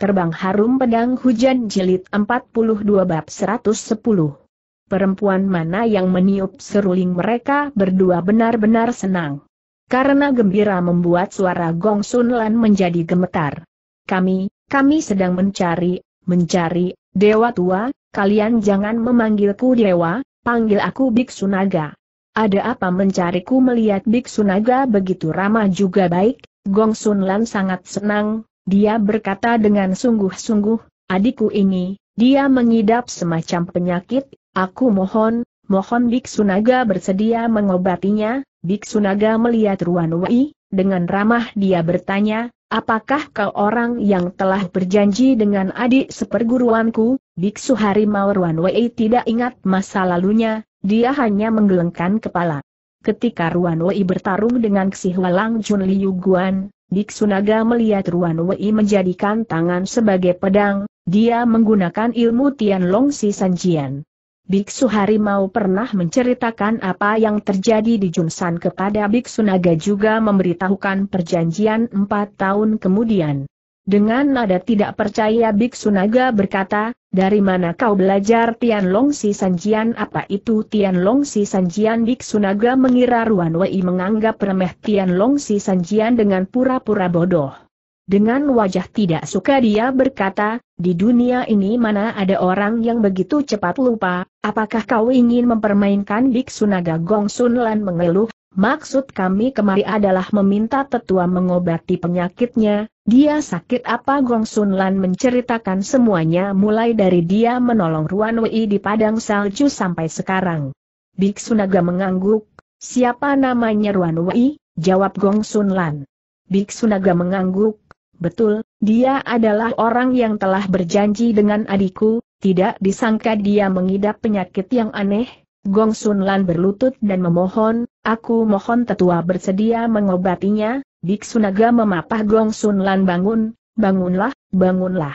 Terbang Harum Pedang Hujan Jilid 42 Bab 110 Perempuan mana yang meniup seruling mereka berdua benar-benar senang. Karena gembira membuat suara Gong Sun Lan menjadi gemetar. Kami, kami sedang mencari, mencari, Dewa Tua, kalian jangan memanggilku Dewa, panggil aku Biksu Naga. Ada apa mencariku melihat Biksu Naga begitu ramah juga baik, Gong Sun Lan sangat senang, dia berkata dengan sungguh-sungguh, adikku ini, dia mengidap semacam penyakit, aku mohon, mohon Biksu Naga bersedia mengobatinya, Biksu Naga melihat Ruan Wei, dengan ramah dia bertanya, apakah kau orang yang telah berjanji dengan adik seperguruanku, Biksu Harimau Ruan Wei tidak ingat masa lalunya, dia hanya menggelengkan kepala. Ketika Ruan Wei bertarung dengan Ksihwalang Jun Liu Guan, Naga melihat Ruan Wei menjadikan tangan sebagai pedang, dia menggunakan ilmu Tianlong Si Sanjian. Biksu Harimau pernah menceritakan apa yang terjadi di Junsan kepada Biksu Naga juga memberitahukan perjanjian empat tahun kemudian. Dengan nada tidak percaya Biksu Naga berkata, dari mana kau belajar Tian Long Si Sanjian apa itu Tian Long Si Sanjian Biksu Naga mengira Ruan Wei menganggap remeh Tian Long Si Sanjian dengan pura-pura bodoh. Dengan wajah tidak suka dia berkata, di dunia ini mana ada orang yang begitu cepat lupa, apakah kau ingin mempermainkan Biksu Naga Gong Sun Lan mengeluh, Maksud kami kemari adalah meminta tetua mengobati penyakitnya, dia sakit apa Gong Sun Lan menceritakan semuanya mulai dari dia menolong Ruan Wei di padang salju sampai sekarang. Biksu Naga mengangguk, siapa namanya Ruan Wei? Jawab Gong Sun Lan. Biksu Naga mengangguk, betul, dia adalah orang yang telah berjanji dengan adikku, tidak disangka dia mengidap penyakit yang aneh, Gong Sun Lan berlutut dan memohon, aku mohon tetua bersedia mengobatinya, Biksu Naga memapah Gong Sun Lan bangun, bangunlah, bangunlah.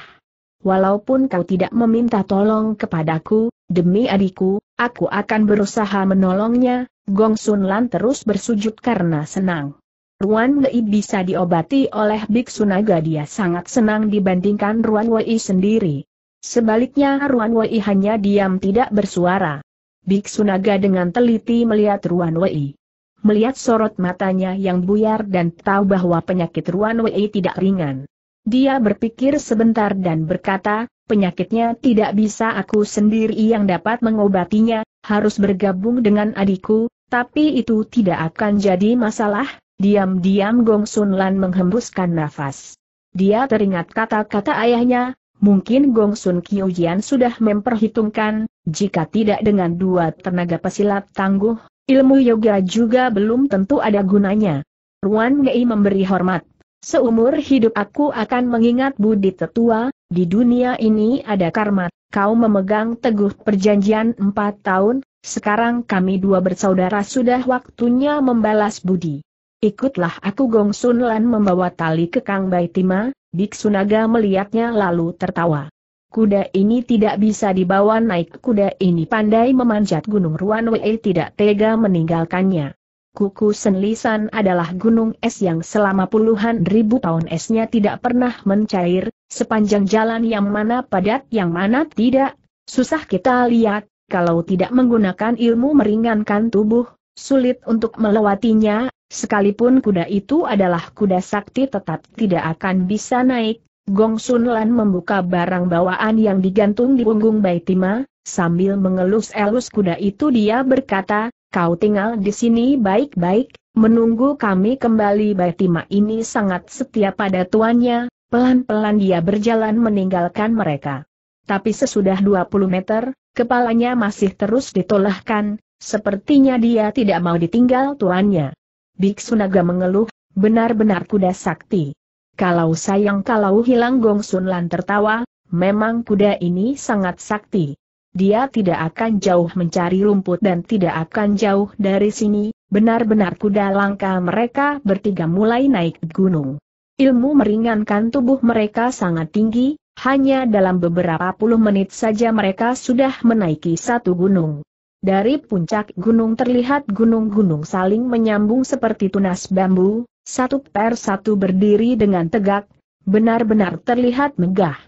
Walaupun kau tidak meminta tolong kepadaku, demi adikku, aku akan berusaha menolongnya, Gong Sun Lan terus bersujud karena senang. Ruan Wei bisa diobati oleh Biksu Naga dia sangat senang dibandingkan Ruan Wei sendiri. Sebaliknya Ruan Wei hanya diam tidak bersuara. Biksu Naga dengan teliti melihat Ruan Wei. Melihat sorot matanya yang buyar dan tahu bahwa penyakit Ruan Wei tidak ringan. Dia berpikir sebentar dan berkata, penyakitnya tidak bisa aku sendiri yang dapat mengobatinya, harus bergabung dengan adikku, tapi itu tidak akan jadi masalah, diam-diam Gong Sun Lan menghembuskan nafas. Dia teringat kata-kata ayahnya, mungkin Gong Sun Kyojian sudah memperhitungkan, jika tidak dengan dua tenaga pesilat tangguh, ilmu yoga juga belum tentu ada gunanya. Ruan Ngei memberi hormat. Seumur hidup aku akan mengingat budi tetua, di dunia ini ada karma, kau memegang teguh perjanjian empat tahun, sekarang kami dua bersaudara sudah waktunya membalas budi. Ikutlah aku Gong Sun Lan membawa tali ke Kang Baitima, Biksu Naga melihatnya lalu tertawa. Kuda ini tidak bisa dibawa naik kuda ini pandai memanjat gunung Ruan Wei tidak tega meninggalkannya. Kuku Senlisan adalah gunung es yang selama puluhan ribu tahun esnya tidak pernah mencair, sepanjang jalan yang mana padat yang mana tidak, susah kita lihat, kalau tidak menggunakan ilmu meringankan tubuh, sulit untuk melewatinya, sekalipun kuda itu adalah kuda sakti tetap tidak akan bisa naik, Gong Sun Lan membuka barang bawaan yang digantung di punggung Baitima, sambil mengelus-elus kuda itu dia berkata, kau tinggal di sini baik-baik, menunggu kami kembali Baitima ini sangat setia pada tuannya, pelan-pelan dia berjalan meninggalkan mereka. Tapi sesudah 20 meter, kepalanya masih terus ditolahkan, sepertinya dia tidak mau ditinggal tuannya. Biksu Naga mengeluh, benar-benar kuda sakti. Kalau sayang kalau hilang Gong Sun Lan tertawa, memang kuda ini sangat sakti. Dia tidak akan jauh mencari rumput dan tidak akan jauh dari sini, benar-benar kuda langka mereka bertiga mulai naik gunung. Ilmu meringankan tubuh mereka sangat tinggi, hanya dalam beberapa puluh menit saja mereka sudah menaiki satu gunung. Dari puncak gunung terlihat gunung-gunung saling menyambung seperti tunas bambu, satu per satu berdiri dengan tegak, benar-benar terlihat megah.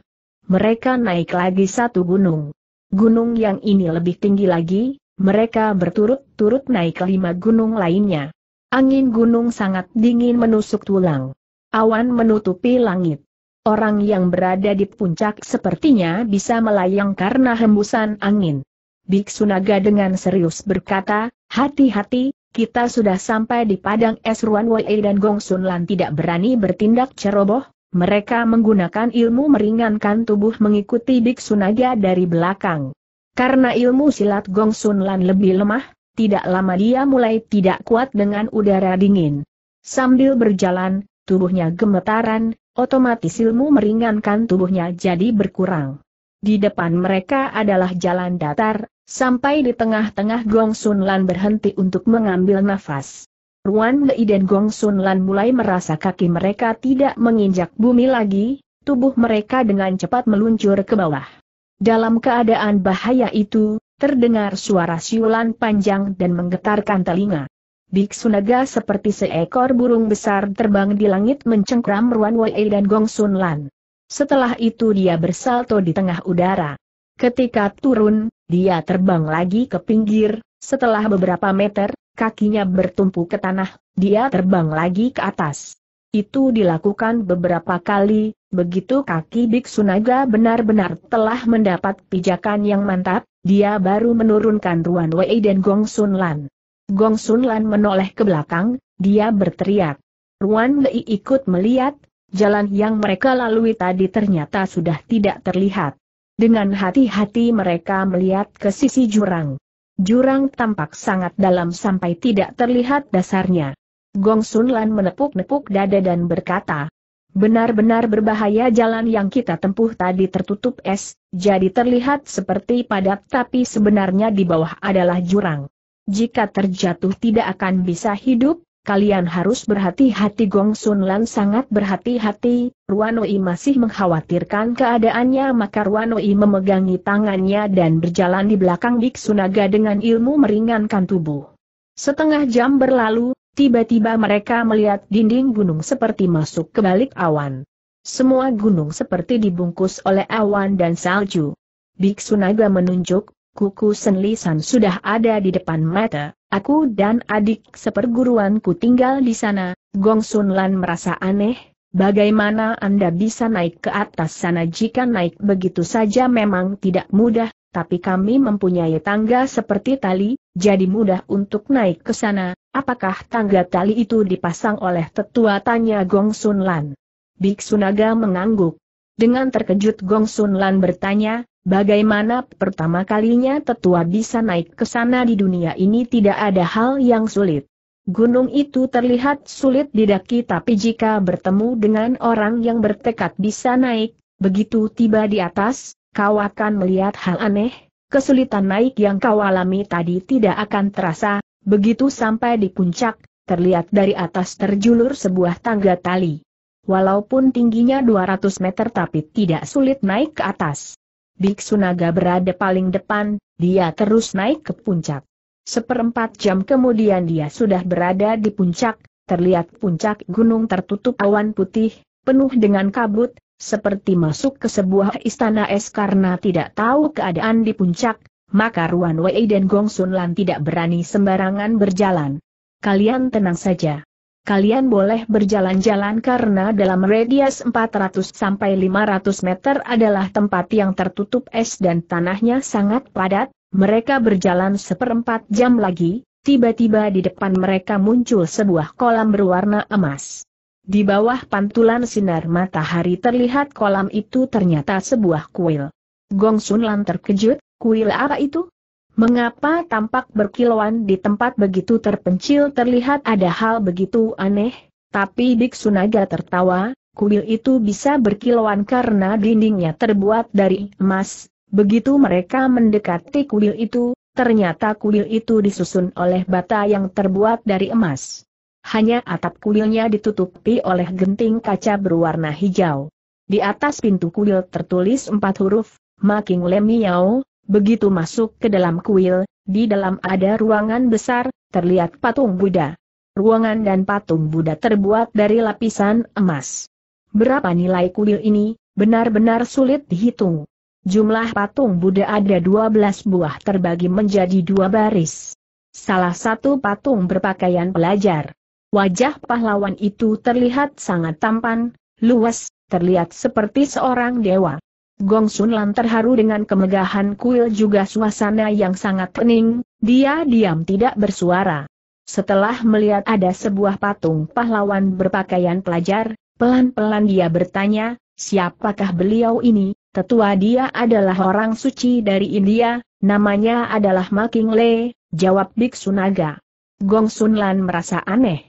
Mereka naik lagi satu gunung. Gunung yang ini lebih tinggi lagi, mereka berturut-turut naik lima gunung lainnya. Angin gunung sangat dingin menusuk tulang. Awan menutupi langit. Orang yang berada di puncak sepertinya bisa melayang karena hembusan angin. Biksu Naga dengan serius berkata, hati-hati, kita sudah sampai di padang es Ruan Wei dan Gong Sun Lan tidak berani bertindak ceroboh, mereka menggunakan ilmu meringankan tubuh mengikuti Biksu Naga dari belakang. Karena ilmu silat Gong Sun Lan lebih lemah, tidak lama dia mulai tidak kuat dengan udara dingin. Sambil berjalan, tubuhnya gemetaran, otomatis ilmu meringankan tubuhnya jadi berkurang. Di depan mereka adalah jalan datar, Sampai di tengah-tengah Gong Sun Lan berhenti untuk mengambil nafas. Ruan Lei dan Gong Sun Lan mulai merasa kaki mereka tidak menginjak bumi lagi, tubuh mereka dengan cepat meluncur ke bawah. Dalam keadaan bahaya itu, terdengar suara siulan panjang dan menggetarkan telinga. Biksu naga seperti seekor burung besar terbang di langit mencengkram Ruan Wei dan Gong Sun Lan. Setelah itu dia bersalto di tengah udara. Ketika turun, dia terbang lagi ke pinggir, setelah beberapa meter, kakinya bertumpu ke tanah, dia terbang lagi ke atas. Itu dilakukan beberapa kali, begitu kaki Biksu Naga benar-benar telah mendapat pijakan yang mantap, dia baru menurunkan Ruan Wei dan Gong Sun Lan. Gong Sun Lan menoleh ke belakang, dia berteriak. Ruan Wei ikut melihat, jalan yang mereka lalui tadi ternyata sudah tidak terlihat. Dengan hati-hati mereka melihat ke sisi jurang. Jurang tampak sangat dalam sampai tidak terlihat dasarnya. Gong Sun Lan menepuk-nepuk dada dan berkata, Benar-benar berbahaya jalan yang kita tempuh tadi tertutup es, jadi terlihat seperti padat tapi sebenarnya di bawah adalah jurang. Jika terjatuh tidak akan bisa hidup, kalian harus berhati-hati Gong Sun Lan sangat berhati-hati, Ruanoi masih mengkhawatirkan keadaannya maka Ruanoi memegangi tangannya dan berjalan di belakang Biksu Naga dengan ilmu meringankan tubuh. Setengah jam berlalu, tiba-tiba mereka melihat dinding gunung seperti masuk ke balik awan. Semua gunung seperti dibungkus oleh awan dan salju. Biksu Naga menunjuk, kuku senlisan sudah ada di depan mata. Aku dan adik seperguruanku tinggal di sana, Gong Sun Lan merasa aneh, bagaimana Anda bisa naik ke atas sana jika naik begitu saja memang tidak mudah, tapi kami mempunyai tangga seperti tali, jadi mudah untuk naik ke sana, apakah tangga tali itu dipasang oleh tetua tanya Gong Sun Lan. Biksu Naga mengangguk. Dengan terkejut Gong Sun Lan bertanya, Bagaimana pertama kalinya tetua bisa naik ke sana di dunia ini tidak ada hal yang sulit. Gunung itu terlihat sulit didaki tapi jika bertemu dengan orang yang bertekad bisa naik, begitu tiba di atas, kau akan melihat hal aneh, kesulitan naik yang kau alami tadi tidak akan terasa, begitu sampai di puncak, terlihat dari atas terjulur sebuah tangga tali. Walaupun tingginya 200 meter tapi tidak sulit naik ke atas. Biksu Naga berada paling depan, dia terus naik ke puncak. Seperempat jam kemudian dia sudah berada di puncak, terlihat puncak gunung tertutup awan putih, penuh dengan kabut, seperti masuk ke sebuah istana es karena tidak tahu keadaan di puncak, maka Ruan Wei dan Gong Sun Lan tidak berani sembarangan berjalan. Kalian tenang saja kalian boleh berjalan-jalan karena dalam radius 400 sampai 500 meter adalah tempat yang tertutup es dan tanahnya sangat padat, mereka berjalan seperempat jam lagi, tiba-tiba di depan mereka muncul sebuah kolam berwarna emas. Di bawah pantulan sinar matahari terlihat kolam itu ternyata sebuah kuil. Gong Sun Lan terkejut, kuil apa itu? Mengapa tampak berkilauan di tempat begitu terpencil terlihat ada hal begitu aneh? Tapi Biksu Naga tertawa, kuil itu bisa berkilauan karena dindingnya terbuat dari emas. Begitu mereka mendekati kuil itu, ternyata kuil itu disusun oleh bata yang terbuat dari emas. Hanya atap kuilnya ditutupi oleh genting kaca berwarna hijau. Di atas pintu kuil tertulis empat huruf, Making Lemiao, Begitu masuk ke dalam kuil, di dalam ada ruangan besar, terlihat patung Buddha. Ruangan dan patung Buddha terbuat dari lapisan emas. Berapa nilai kuil ini, benar-benar sulit dihitung. Jumlah patung Buddha ada 12 buah terbagi menjadi dua baris. Salah satu patung berpakaian pelajar. Wajah pahlawan itu terlihat sangat tampan, luas, terlihat seperti seorang dewa. Gong Sun Lan terharu dengan kemegahan kuil juga suasana yang sangat pening, dia diam tidak bersuara. Setelah melihat ada sebuah patung pahlawan berpakaian pelajar, pelan-pelan dia bertanya, siapakah beliau ini? Tetua dia adalah orang suci dari India, namanya adalah Making Le, jawab Biksu Naga. Gong Sun Lan merasa aneh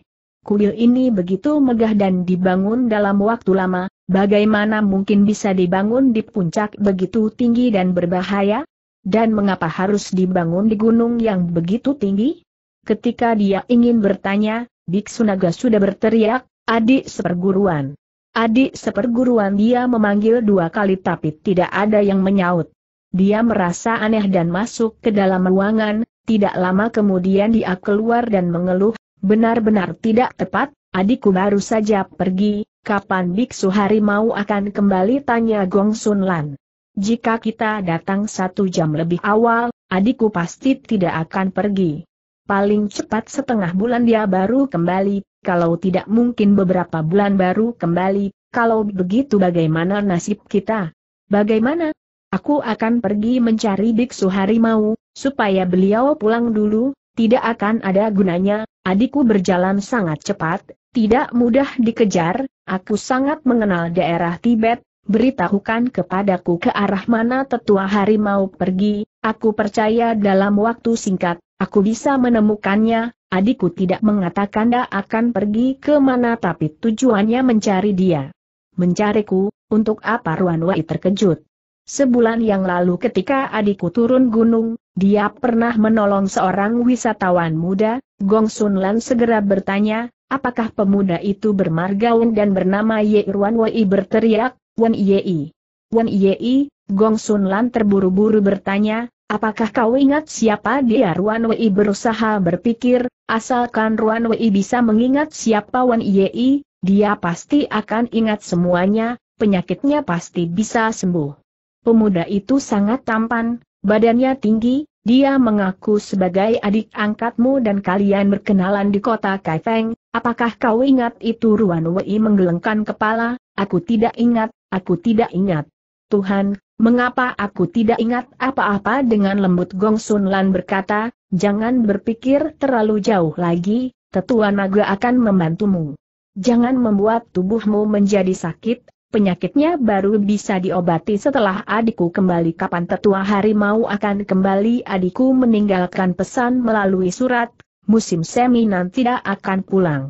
kuil ini begitu megah dan dibangun dalam waktu lama, bagaimana mungkin bisa dibangun di puncak begitu tinggi dan berbahaya? Dan mengapa harus dibangun di gunung yang begitu tinggi? Ketika dia ingin bertanya, Biksu Naga sudah berteriak, adik seperguruan. Adik seperguruan dia memanggil dua kali tapi tidak ada yang menyaut. Dia merasa aneh dan masuk ke dalam ruangan, tidak lama kemudian dia keluar dan mengeluh, Benar-benar tidak tepat, adikku baru saja pergi, kapan Biksu Harimau akan kembali tanya Gong Sun Lan. Jika kita datang satu jam lebih awal, adikku pasti tidak akan pergi. Paling cepat setengah bulan dia baru kembali, kalau tidak mungkin beberapa bulan baru kembali, kalau begitu bagaimana nasib kita? Bagaimana? Aku akan pergi mencari Biksu Harimau, supaya beliau pulang dulu, tidak akan ada gunanya, Adikku berjalan sangat cepat, tidak mudah dikejar, aku sangat mengenal daerah Tibet, beritahukan kepadaku ke arah mana tetua harimau pergi, aku percaya dalam waktu singkat, aku bisa menemukannya, adikku tidak mengatakan dia akan pergi ke mana tapi tujuannya mencari dia. Mencariku, untuk apa Ruan Wai terkejut? Sebulan yang lalu ketika adikku turun gunung, dia pernah menolong seorang wisatawan muda, Gong Sun Lan segera bertanya, apakah pemuda itu bermarga Wen dan bernama Ye Irwan Wei berteriak, Wen Yei. Wen Yei, Gong Sun Lan terburu-buru bertanya, apakah kau ingat siapa dia Ruan Wei berusaha berpikir, asalkan Ruan Wei bisa mengingat siapa Wen Yei, dia pasti akan ingat semuanya, penyakitnya pasti bisa sembuh. Pemuda itu sangat tampan, badannya tinggi, dia mengaku sebagai adik angkatmu dan kalian berkenalan di kota Kaifeng, apakah kau ingat itu Ruan Wei menggelengkan kepala, aku tidak ingat, aku tidak ingat. Tuhan, mengapa aku tidak ingat apa-apa dengan lembut Gong Sun Lan berkata, jangan berpikir terlalu jauh lagi, tetua naga akan membantumu. Jangan membuat tubuhmu menjadi sakit, Penyakitnya baru bisa diobati setelah adikku kembali kapan tetua harimau akan kembali adikku meninggalkan pesan melalui surat, musim semi nanti tidak akan pulang.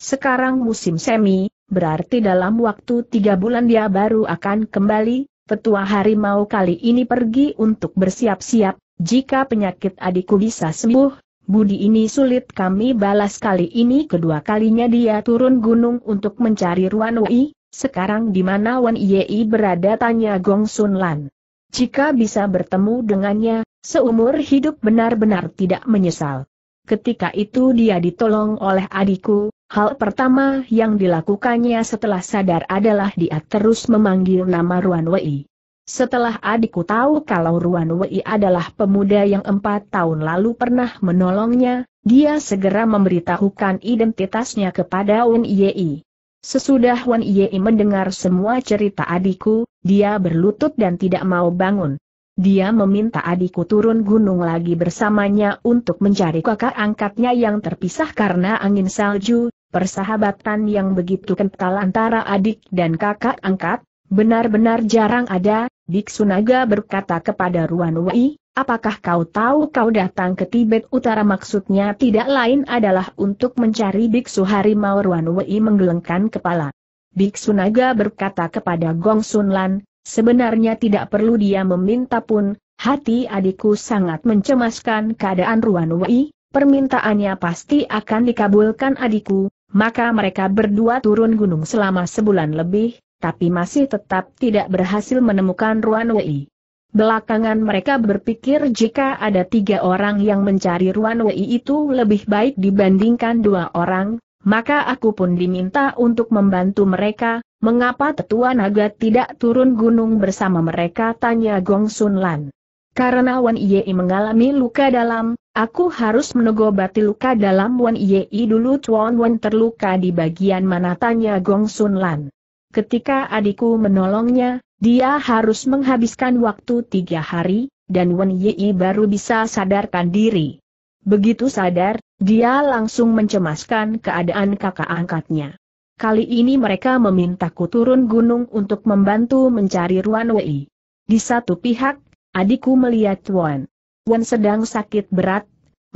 Sekarang musim semi, berarti dalam waktu tiga bulan dia baru akan kembali, tetua harimau kali ini pergi untuk bersiap-siap, jika penyakit adikku bisa sembuh, budi ini sulit kami balas kali ini kedua kalinya dia turun gunung untuk mencari Ruanui, sekarang di mana Wan Yei berada tanya Gong Sun Lan. Jika bisa bertemu dengannya, seumur hidup benar-benar tidak menyesal. Ketika itu dia ditolong oleh adikku, hal pertama yang dilakukannya setelah sadar adalah dia terus memanggil nama Ruan Wei. Setelah adikku tahu kalau Ruan Wei adalah pemuda yang empat tahun lalu pernah menolongnya, dia segera memberitahukan identitasnya kepada Wen Yei. Sesudah Wan Ye mendengar semua cerita adikku, dia berlutut dan tidak mau bangun. Dia meminta adikku turun gunung lagi bersamanya untuk mencari kakak angkatnya yang terpisah karena angin salju, persahabatan yang begitu kental antara adik dan kakak angkat, benar-benar jarang ada, Dik Sunaga berkata kepada Ruan Wei, Apakah kau tahu kau datang ke Tibet Utara maksudnya tidak lain adalah untuk mencari Biksu Harimau Ruan Wei menggelengkan kepala. Biksu Naga berkata kepada Gong Sun sebenarnya tidak perlu dia meminta pun, hati adikku sangat mencemaskan keadaan Ruan Wei, permintaannya pasti akan dikabulkan adikku, maka mereka berdua turun gunung selama sebulan lebih, tapi masih tetap tidak berhasil menemukan Ruan Wei. Belakangan mereka berpikir jika ada tiga orang yang mencari Ruan Wei itu lebih baik dibandingkan dua orang, maka aku pun diminta untuk membantu mereka, mengapa tetua naga tidak turun gunung bersama mereka tanya Gong Sun Lan. Karena Wan Yei mengalami luka dalam, aku harus menegobati luka dalam Wan Yei dulu Chuan Wan terluka di bagian mana tanya Gong Sun Lan. Ketika adikku menolongnya, dia harus menghabiskan waktu tiga hari, dan Wen Yi baru bisa sadarkan diri. Begitu sadar, dia langsung mencemaskan keadaan kakak angkatnya. Kali ini mereka memintaku turun gunung untuk membantu mencari Ruan Wei. Di satu pihak, adikku melihat Wan. Wan sedang sakit berat,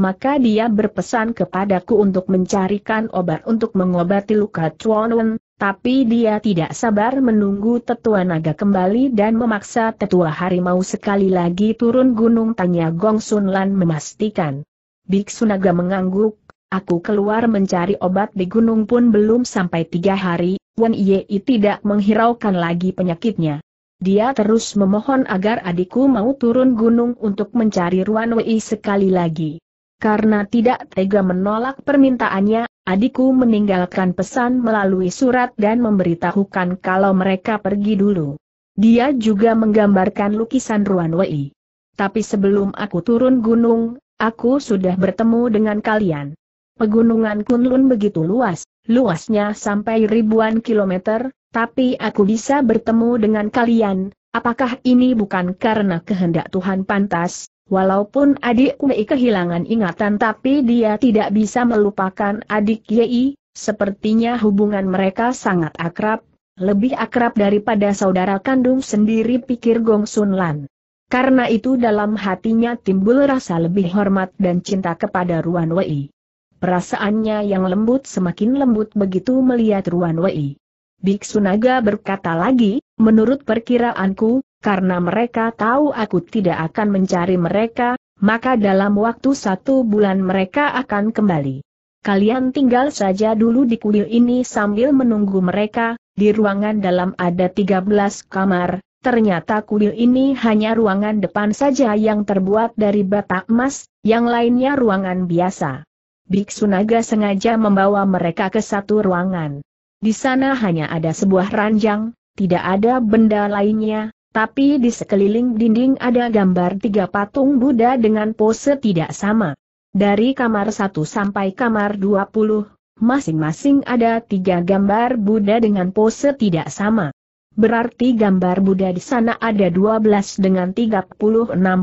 maka dia berpesan kepadaku untuk mencarikan obat untuk mengobati luka Chuan Wen, tapi dia tidak sabar menunggu tetua naga kembali dan memaksa tetua harimau sekali lagi turun gunung tanya Gong Sun Lan memastikan. Biksu naga mengangguk, aku keluar mencari obat di gunung pun belum sampai tiga hari, Wan Yei tidak menghiraukan lagi penyakitnya. Dia terus memohon agar adikku mau turun gunung untuk mencari Ruan Wei sekali lagi. Karena tidak tega menolak permintaannya, Adikku meninggalkan pesan melalui surat dan memberitahukan kalau mereka pergi dulu. Dia juga menggambarkan lukisan Ruan Wei. Tapi sebelum aku turun gunung, aku sudah bertemu dengan kalian. Pegunungan Kunlun begitu luas, luasnya sampai ribuan kilometer, tapi aku bisa bertemu dengan kalian, apakah ini bukan karena kehendak Tuhan pantas, Walaupun adik Wei kehilangan ingatan tapi dia tidak bisa melupakan adik Yei, sepertinya hubungan mereka sangat akrab, lebih akrab daripada saudara kandung sendiri pikir Gong Sun Lan. Karena itu dalam hatinya timbul rasa lebih hormat dan cinta kepada Ruan Wei. Perasaannya yang lembut semakin lembut begitu melihat Ruan Wei. Biksu Naga berkata lagi, menurut perkiraanku, karena mereka tahu aku tidak akan mencari mereka, maka dalam waktu satu bulan mereka akan kembali. Kalian tinggal saja dulu di kuil ini sambil menunggu mereka, di ruangan dalam ada 13 kamar, ternyata kuil ini hanya ruangan depan saja yang terbuat dari bata emas, yang lainnya ruangan biasa. Biksu Naga sengaja membawa mereka ke satu ruangan. Di sana hanya ada sebuah ranjang, tidak ada benda lainnya, tapi di sekeliling dinding ada gambar tiga patung Buddha dengan pose tidak sama. Dari kamar 1 sampai kamar 20, masing-masing ada tiga gambar Buddha dengan pose tidak sama. Berarti gambar Buddha di sana ada 12 dengan 36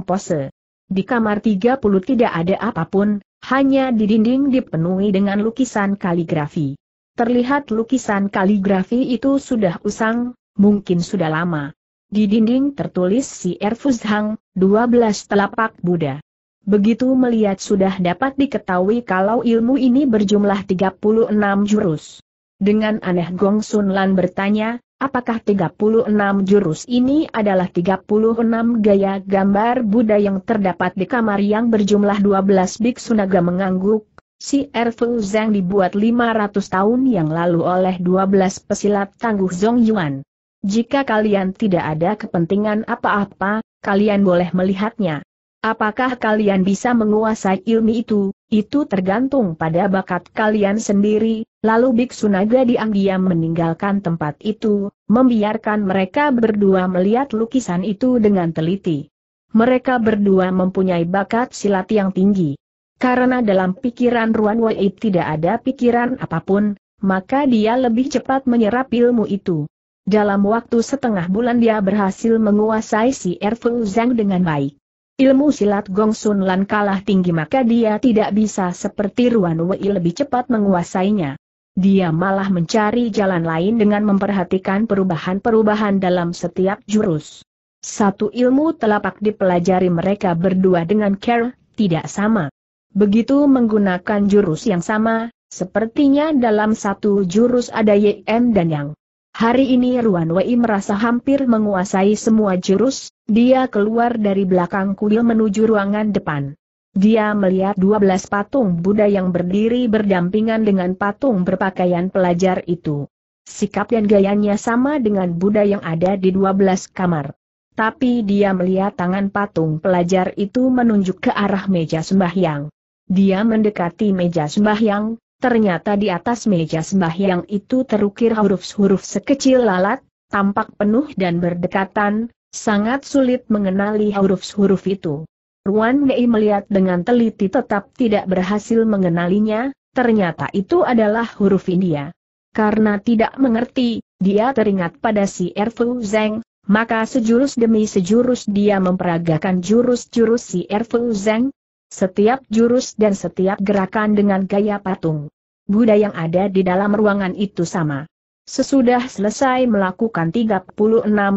pose. Di kamar 30 tidak ada apapun, hanya di dinding dipenuhi dengan lukisan kaligrafi. Terlihat lukisan kaligrafi itu sudah usang, mungkin sudah lama. Di dinding tertulis si Hang, 12 telapak Buddha. Begitu melihat sudah dapat diketahui kalau ilmu ini berjumlah 36 jurus. Dengan aneh Gong Sun Lan bertanya, apakah 36 jurus ini adalah 36 gaya gambar Buddha yang terdapat di kamar yang berjumlah 12 biksu naga mengangguk, Si Erfu Zhang dibuat 500 tahun yang lalu oleh 12 pesilat tangguh Zhong Yuan. Jika kalian tidak ada kepentingan apa-apa, kalian boleh melihatnya. Apakah kalian bisa menguasai ilmu itu, itu tergantung pada bakat kalian sendiri, lalu Biksu Naga diam-diam meninggalkan tempat itu, membiarkan mereka berdua melihat lukisan itu dengan teliti. Mereka berdua mempunyai bakat silat yang tinggi. Karena dalam pikiran Ruan Wei tidak ada pikiran apapun, maka dia lebih cepat menyerap ilmu itu dalam waktu setengah bulan dia berhasil menguasai si Erfu Zhang dengan baik. Ilmu silat Gong Sun Lan kalah tinggi maka dia tidak bisa seperti Ruan Wei lebih cepat menguasainya. Dia malah mencari jalan lain dengan memperhatikan perubahan-perubahan dalam setiap jurus. Satu ilmu telapak dipelajari mereka berdua dengan care, tidak sama. Begitu menggunakan jurus yang sama, sepertinya dalam satu jurus ada YM dan Yang. Hari ini Ruan Wei merasa hampir menguasai semua jurus, dia keluar dari belakang kuil menuju ruangan depan. Dia melihat 12 patung Buddha yang berdiri berdampingan dengan patung berpakaian pelajar itu. Sikap dan gayanya sama dengan Buddha yang ada di 12 kamar. Tapi dia melihat tangan patung pelajar itu menunjuk ke arah meja sembahyang. Dia mendekati meja sembahyang, ternyata di atas meja sembahyang itu terukir huruf-huruf sekecil lalat, tampak penuh dan berdekatan, sangat sulit mengenali huruf-huruf itu. Ruan Mei melihat dengan teliti tetap tidak berhasil mengenalinya, ternyata itu adalah huruf India. Karena tidak mengerti, dia teringat pada si Erfu Zeng, maka sejurus demi sejurus dia memperagakan jurus-jurus si Erfu Zeng, setiap jurus dan setiap gerakan dengan gaya patung. Buddha yang ada di dalam ruangan itu sama. Sesudah selesai melakukan 36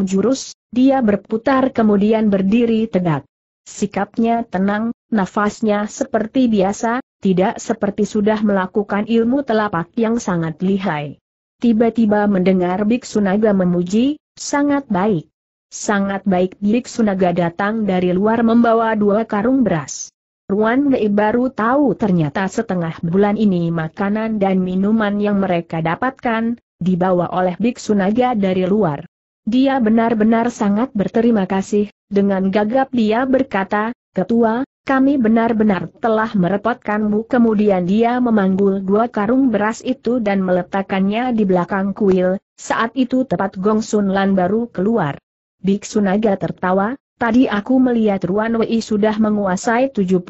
jurus, dia berputar kemudian berdiri tegak. Sikapnya tenang, nafasnya seperti biasa, tidak seperti sudah melakukan ilmu telapak yang sangat lihai. Tiba-tiba mendengar Biksu Naga memuji, sangat baik. Sangat baik Biksu Naga datang dari luar membawa dua karung beras. Ruan Mei baru tahu ternyata setengah bulan ini makanan dan minuman yang mereka dapatkan, dibawa oleh biksu naga dari luar. Dia benar-benar sangat berterima kasih, dengan gagap dia berkata, Ketua, kami benar-benar telah merepotkanmu kemudian dia memanggul dua karung beras itu dan meletakkannya di belakang kuil, saat itu tepat Gong Sun Lan baru keluar. Biksu naga tertawa, Tadi aku melihat Ruan Wei sudah menguasai 70%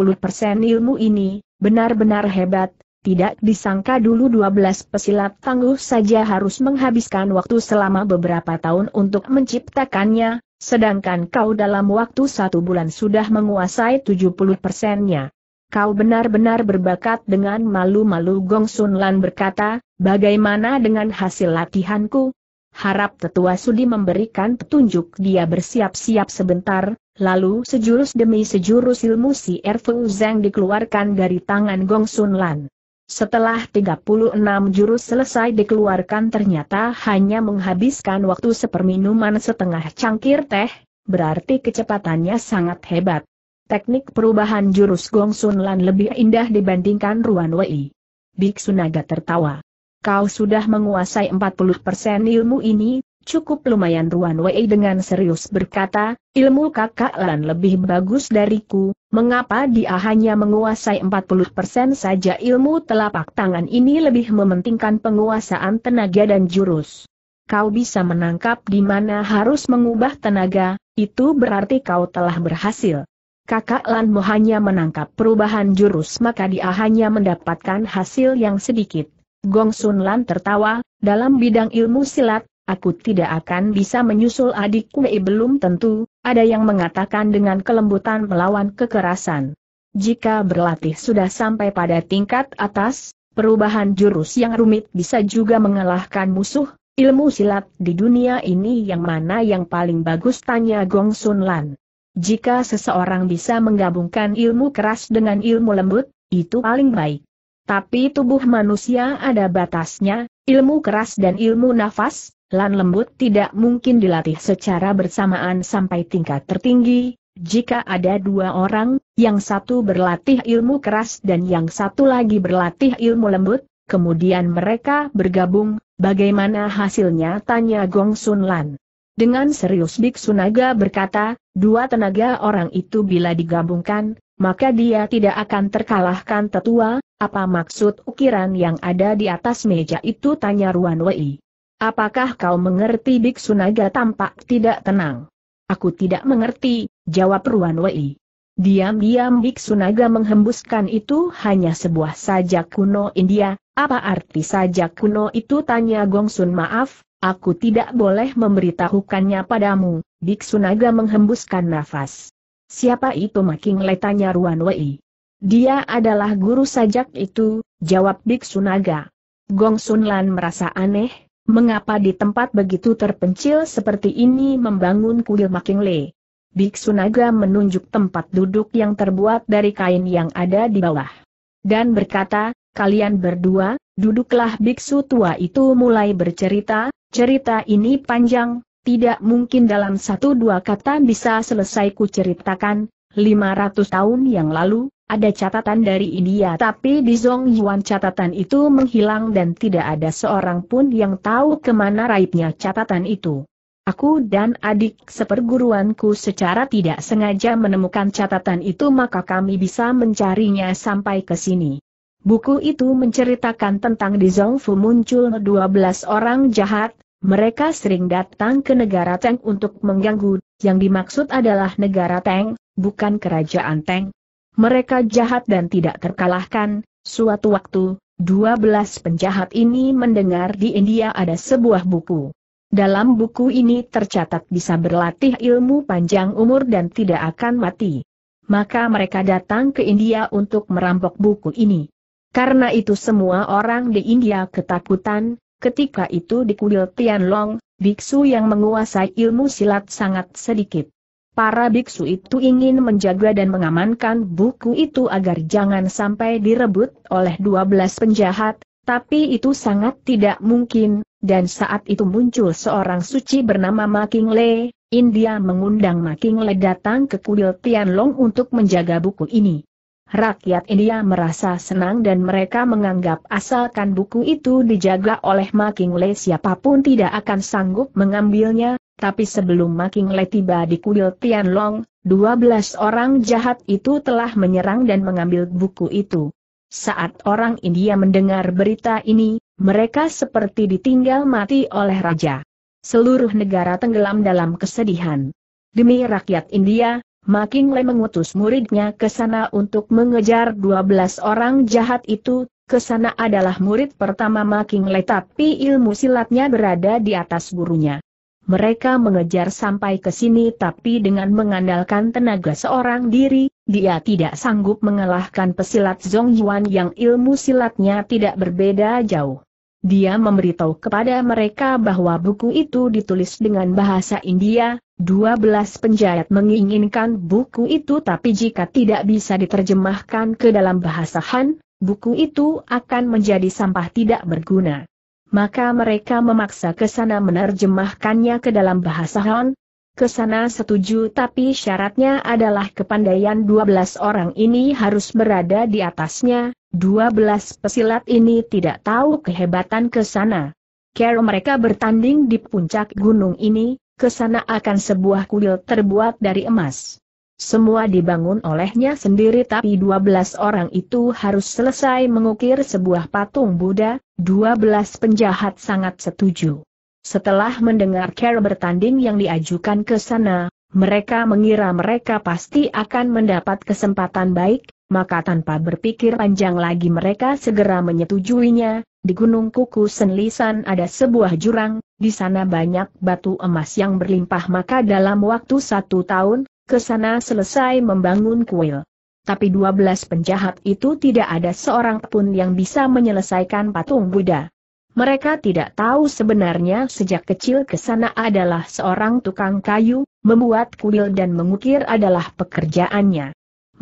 ilmu ini, benar-benar hebat, tidak disangka dulu 12 pesilat tangguh saja harus menghabiskan waktu selama beberapa tahun untuk menciptakannya, sedangkan kau dalam waktu satu bulan sudah menguasai 70 persennya. Kau benar-benar berbakat dengan malu-malu Gong Sun Lan berkata, bagaimana dengan hasil latihanku, Harap tetua Sudi memberikan petunjuk dia bersiap-siap sebentar, lalu sejurus demi sejurus ilmu si Erfu Zeng dikeluarkan dari tangan Gong Sun Lan. Setelah 36 jurus selesai dikeluarkan ternyata hanya menghabiskan waktu seperminuman setengah cangkir teh, berarti kecepatannya sangat hebat. Teknik perubahan jurus Gong Sun Lan lebih indah dibandingkan Ruan Wei. Biksu Naga tertawa kau sudah menguasai 40% ilmu ini, cukup lumayan Ruan Wei dengan serius berkata, ilmu kakak Lan lebih bagus dariku, mengapa dia hanya menguasai 40% saja ilmu telapak tangan ini lebih mementingkan penguasaan tenaga dan jurus. Kau bisa menangkap di mana harus mengubah tenaga, itu berarti kau telah berhasil. Kakak Lan hanya menangkap perubahan jurus maka dia hanya mendapatkan hasil yang sedikit Gong Sun Lan tertawa, dalam bidang ilmu silat, aku tidak akan bisa menyusul adik Wei belum tentu, ada yang mengatakan dengan kelembutan melawan kekerasan. Jika berlatih sudah sampai pada tingkat atas, perubahan jurus yang rumit bisa juga mengalahkan musuh, ilmu silat di dunia ini yang mana yang paling bagus tanya Gong Sun Lan. Jika seseorang bisa menggabungkan ilmu keras dengan ilmu lembut, itu paling baik. Tapi tubuh manusia ada batasnya, ilmu keras dan ilmu nafas, lan lembut tidak mungkin dilatih secara bersamaan sampai tingkat tertinggi, jika ada dua orang, yang satu berlatih ilmu keras dan yang satu lagi berlatih ilmu lembut, kemudian mereka bergabung, bagaimana hasilnya tanya Gong Sun Lan. Dengan serius Biksunaga berkata, dua tenaga orang itu bila digabungkan, maka dia tidak akan terkalahkan tetua, apa maksud ukiran yang ada di atas meja itu tanya Ruan Wei. Apakah kau mengerti Biksu Naga tampak tidak tenang? Aku tidak mengerti, jawab Ruan Wei. Diam-diam Biksu Naga menghembuskan itu hanya sebuah sajak kuno India, apa arti sajak kuno itu tanya Gong Sun. maaf, aku tidak boleh memberitahukannya padamu, Biksu Naga menghembuskan nafas. Siapa itu Making Letanya tanya Ruan Wei. Dia adalah guru sajak itu, jawab Biksu Naga. Gong Sun merasa aneh, mengapa di tempat begitu terpencil seperti ini membangun kuil Making Le. Biksu Naga menunjuk tempat duduk yang terbuat dari kain yang ada di bawah. Dan berkata, kalian berdua, duduklah biksu tua itu mulai bercerita, cerita ini panjang, tidak mungkin dalam satu dua kata bisa selesai kuceritakan, 500 tahun yang lalu, ada catatan dari India tapi di Zhong Yuan catatan itu menghilang dan tidak ada seorang pun yang tahu kemana raibnya catatan itu. Aku dan adik seperguruanku secara tidak sengaja menemukan catatan itu maka kami bisa mencarinya sampai ke sini. Buku itu menceritakan tentang di Zongfu muncul 12 orang jahat, mereka sering datang ke negara Teng untuk mengganggu, yang dimaksud adalah negara Teng, bukan kerajaan Teng. Mereka jahat dan tidak terkalahkan, suatu waktu, 12 penjahat ini mendengar di India ada sebuah buku. Dalam buku ini tercatat bisa berlatih ilmu panjang umur dan tidak akan mati. Maka mereka datang ke India untuk merampok buku ini. Karena itu semua orang di India ketakutan, Ketika itu di kuil Tianlong, biksu yang menguasai ilmu silat sangat sedikit. Para biksu itu ingin menjaga dan mengamankan buku itu agar jangan sampai direbut oleh 12 penjahat, tapi itu sangat tidak mungkin, dan saat itu muncul seorang suci bernama Making Le, India mengundang Making Le datang ke kuil Tianlong untuk menjaga buku ini. Rakyat India merasa senang dan mereka menganggap asalkan buku itu dijaga oleh Le siapapun tidak akan sanggup mengambilnya, tapi sebelum Le tiba di kuil Tianlong, 12 orang jahat itu telah menyerang dan mengambil buku itu. Saat orang India mendengar berita ini, mereka seperti ditinggal mati oleh raja. Seluruh negara tenggelam dalam kesedihan. Demi rakyat India, Making Le mengutus muridnya ke sana untuk mengejar dua belas orang jahat itu, ke sana adalah murid pertama Making Le tapi ilmu silatnya berada di atas gurunya. Mereka mengejar sampai ke sini tapi dengan mengandalkan tenaga seorang diri, dia tidak sanggup mengalahkan pesilat Zhong Yuan yang ilmu silatnya tidak berbeda jauh. Dia memberitahu kepada mereka bahwa buku itu ditulis dengan bahasa India, 12 penjahat menginginkan buku itu tapi jika tidak bisa diterjemahkan ke dalam bahasa Han, buku itu akan menjadi sampah tidak berguna. Maka mereka memaksa ke sana menerjemahkannya ke dalam bahasa Han, Kesana setuju tapi syaratnya adalah kepandaian 12 orang ini harus berada di atasnya, Dua belas pesilat ini tidak tahu kehebatan ke sana. Kero mereka bertanding di puncak gunung ini, ke sana akan sebuah kuil terbuat dari emas. Semua dibangun olehnya sendiri tapi 12 orang itu harus selesai mengukir sebuah patung Buddha, 12 penjahat sangat setuju. Setelah mendengar Kero bertanding yang diajukan ke sana, mereka mengira mereka pasti akan mendapat kesempatan baik, maka tanpa berpikir panjang lagi mereka segera menyetujuinya, di Gunung Kuku Senlisan ada sebuah jurang, di sana banyak batu emas yang berlimpah maka dalam waktu satu tahun, ke sana selesai membangun kuil. Tapi dua belas penjahat itu tidak ada seorang pun yang bisa menyelesaikan patung Buddha. Mereka tidak tahu sebenarnya sejak kecil ke sana adalah seorang tukang kayu, membuat kuil dan mengukir adalah pekerjaannya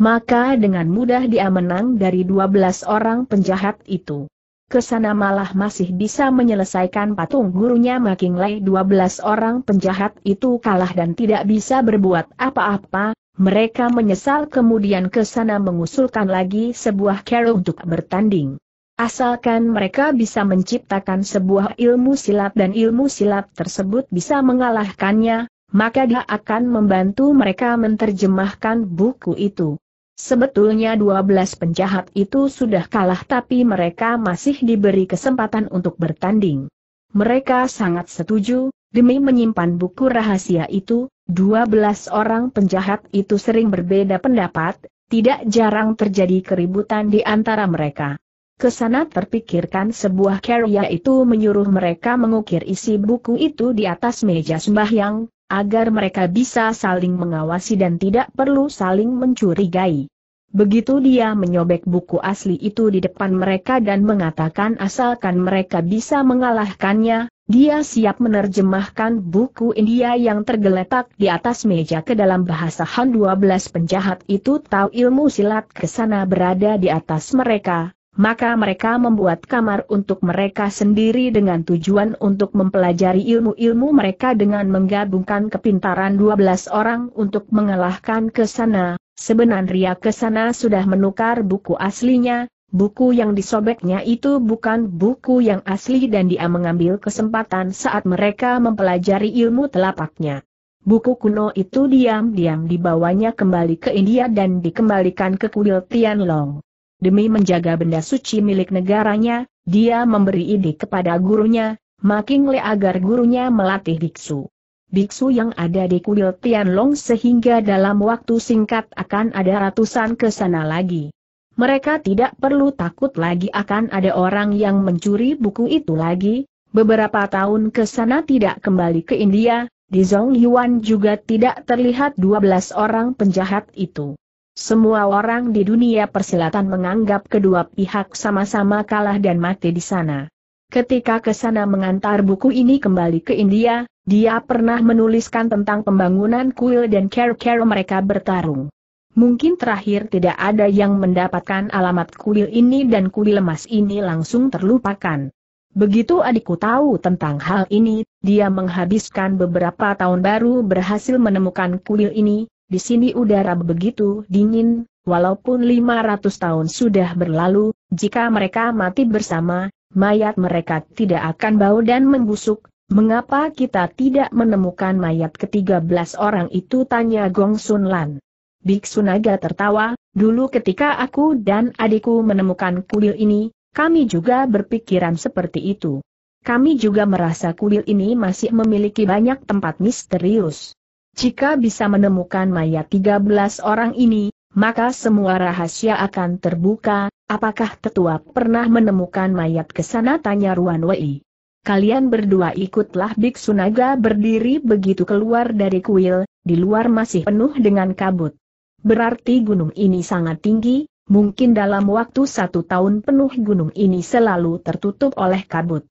maka dengan mudah dia menang dari 12 orang penjahat itu. Kesana malah masih bisa menyelesaikan patung gurunya Making Dua belas orang penjahat itu kalah dan tidak bisa berbuat apa-apa, mereka menyesal kemudian kesana mengusulkan lagi sebuah cara untuk bertanding. Asalkan mereka bisa menciptakan sebuah ilmu silat dan ilmu silat tersebut bisa mengalahkannya, maka dia akan membantu mereka menerjemahkan buku itu. Sebetulnya 12 penjahat itu sudah kalah tapi mereka masih diberi kesempatan untuk bertanding. Mereka sangat setuju, demi menyimpan buku rahasia itu, 12 orang penjahat itu sering berbeda pendapat, tidak jarang terjadi keributan di antara mereka. Kesana terpikirkan sebuah karya itu menyuruh mereka mengukir isi buku itu di atas meja sembahyang, agar mereka bisa saling mengawasi dan tidak perlu saling mencurigai. Begitu dia menyobek buku asli itu di depan mereka dan mengatakan asalkan mereka bisa mengalahkannya, dia siap menerjemahkan buku India yang tergeletak di atas meja ke dalam bahasa Han 12 penjahat itu tahu ilmu silat kesana berada di atas mereka, maka mereka membuat kamar untuk mereka sendiri dengan tujuan untuk mempelajari ilmu-ilmu mereka dengan menggabungkan kepintaran 12 orang untuk mengalahkan ke sana. Sebenarnya ke sana sudah menukar buku aslinya, buku yang disobeknya itu bukan buku yang asli dan dia mengambil kesempatan saat mereka mempelajari ilmu telapaknya. Buku kuno itu diam-diam dibawanya kembali ke India dan dikembalikan ke kuil Tianlong demi menjaga benda suci milik negaranya, dia memberi ide kepada gurunya, Making Le agar gurunya melatih biksu. Biksu yang ada di kuil Tianlong sehingga dalam waktu singkat akan ada ratusan ke sana lagi. Mereka tidak perlu takut lagi akan ada orang yang mencuri buku itu lagi, beberapa tahun ke sana tidak kembali ke India, di Zhong Yuan juga tidak terlihat 12 orang penjahat itu. Semua orang di dunia persilatan menganggap kedua pihak sama-sama kalah dan mati di sana. Ketika kesana mengantar buku ini kembali ke India, dia pernah menuliskan tentang pembangunan kuil dan kera-kera mereka bertarung. Mungkin terakhir tidak ada yang mendapatkan alamat kuil ini dan kuil emas ini langsung terlupakan. Begitu adikku tahu tentang hal ini, dia menghabiskan beberapa tahun baru berhasil menemukan kuil ini, di sini udara begitu dingin, walaupun 500 tahun sudah berlalu, jika mereka mati bersama, mayat mereka tidak akan bau dan membusuk, mengapa kita tidak menemukan mayat ke-13 orang itu tanya Gong Sun Lan. Biksu Naga tertawa, dulu ketika aku dan adikku menemukan kuil ini, kami juga berpikiran seperti itu. Kami juga merasa kuil ini masih memiliki banyak tempat misterius. Jika bisa menemukan mayat 13 orang ini, maka semua rahasia akan terbuka, apakah tetua pernah menemukan mayat kesana tanya Ruan Wei. Kalian berdua ikutlah Biksu Naga berdiri begitu keluar dari kuil, di luar masih penuh dengan kabut. Berarti gunung ini sangat tinggi, mungkin dalam waktu satu tahun penuh gunung ini selalu tertutup oleh kabut.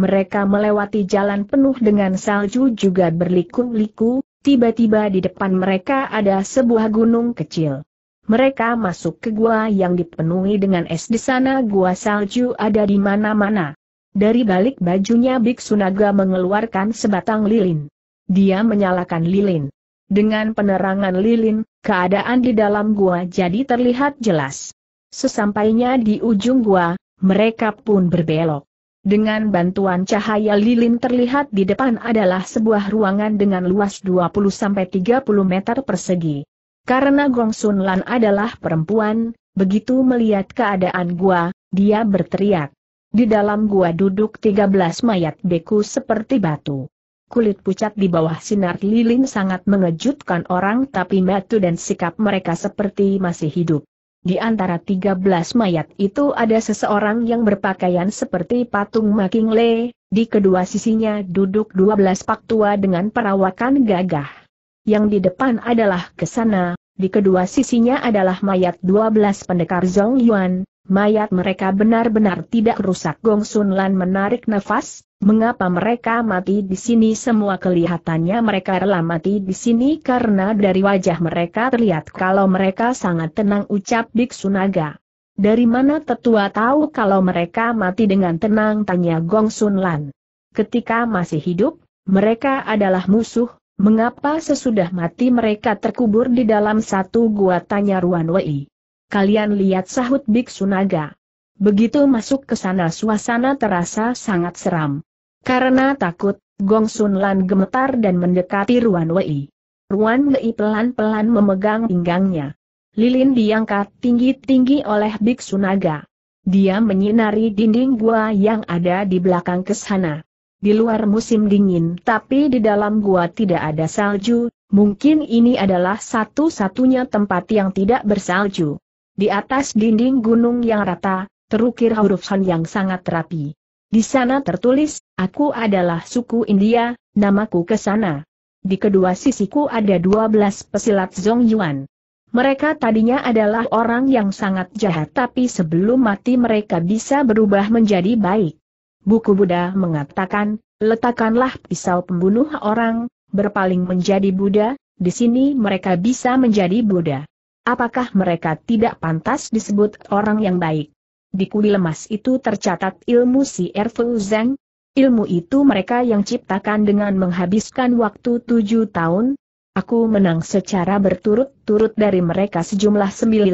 Mereka melewati jalan penuh dengan salju juga berliku-liku, tiba-tiba di depan mereka ada sebuah gunung kecil. Mereka masuk ke gua yang dipenuhi dengan es di sana gua salju ada di mana-mana. Dari balik bajunya Biksu Naga mengeluarkan sebatang lilin. Dia menyalakan lilin. Dengan penerangan lilin, keadaan di dalam gua jadi terlihat jelas. Sesampainya di ujung gua, mereka pun berbelok. Dengan bantuan cahaya lilin terlihat di depan adalah sebuah ruangan dengan luas 20-30 meter persegi. Karena Gong Sun Lan adalah perempuan, begitu melihat keadaan gua, dia berteriak. Di dalam gua duduk 13 mayat beku seperti batu. Kulit pucat di bawah sinar lilin sangat mengejutkan orang tapi batu dan sikap mereka seperti masih hidup. Di antara tiga belas mayat itu ada seseorang yang berpakaian seperti patung making le, di kedua sisinya duduk 12 pak tua dengan perawakan gagah. Yang di depan adalah kesana, di kedua sisinya adalah mayat dua belas pendekar Zong Yuan, mayat mereka benar-benar tidak rusak Gong Sun Lan menarik nafas, Mengapa mereka mati di sini? Semua kelihatannya mereka rela mati di sini karena dari wajah mereka terlihat kalau mereka sangat tenang ucap Biksu Naga. Dari mana tetua tahu kalau mereka mati dengan tenang tanya Gong Sun Lan. Ketika masih hidup, mereka adalah musuh, mengapa sesudah mati mereka terkubur di dalam satu gua tanya Ruan Wei. Kalian lihat sahut Biksu Naga. Begitu masuk ke sana suasana terasa sangat seram. Karena takut, Gong Sun Lan gemetar dan mendekati Ruan Wei. Ruan Wei pelan-pelan memegang pinggangnya. Lilin diangkat tinggi-tinggi oleh Biksu Naga. Dia menyinari dinding gua yang ada di belakang kesana. Di luar musim dingin tapi di dalam gua tidak ada salju, mungkin ini adalah satu-satunya tempat yang tidak bersalju. Di atas dinding gunung yang rata, terukir huruf Han yang sangat rapi. Di sana tertulis, aku adalah suku India, namaku ke sana. Di kedua sisiku ada dua belas pesilat Zong Yuan. Mereka tadinya adalah orang yang sangat jahat tapi sebelum mati mereka bisa berubah menjadi baik. Buku Buddha mengatakan, letakkanlah pisau pembunuh orang, berpaling menjadi Buddha, di sini mereka bisa menjadi Buddha. Apakah mereka tidak pantas disebut orang yang baik? Di kuil lemas itu tercatat ilmu si Erfu Zeng. Ilmu itu mereka yang ciptakan dengan menghabiskan waktu tujuh tahun. Aku menang secara berturut-turut dari mereka sejumlah 99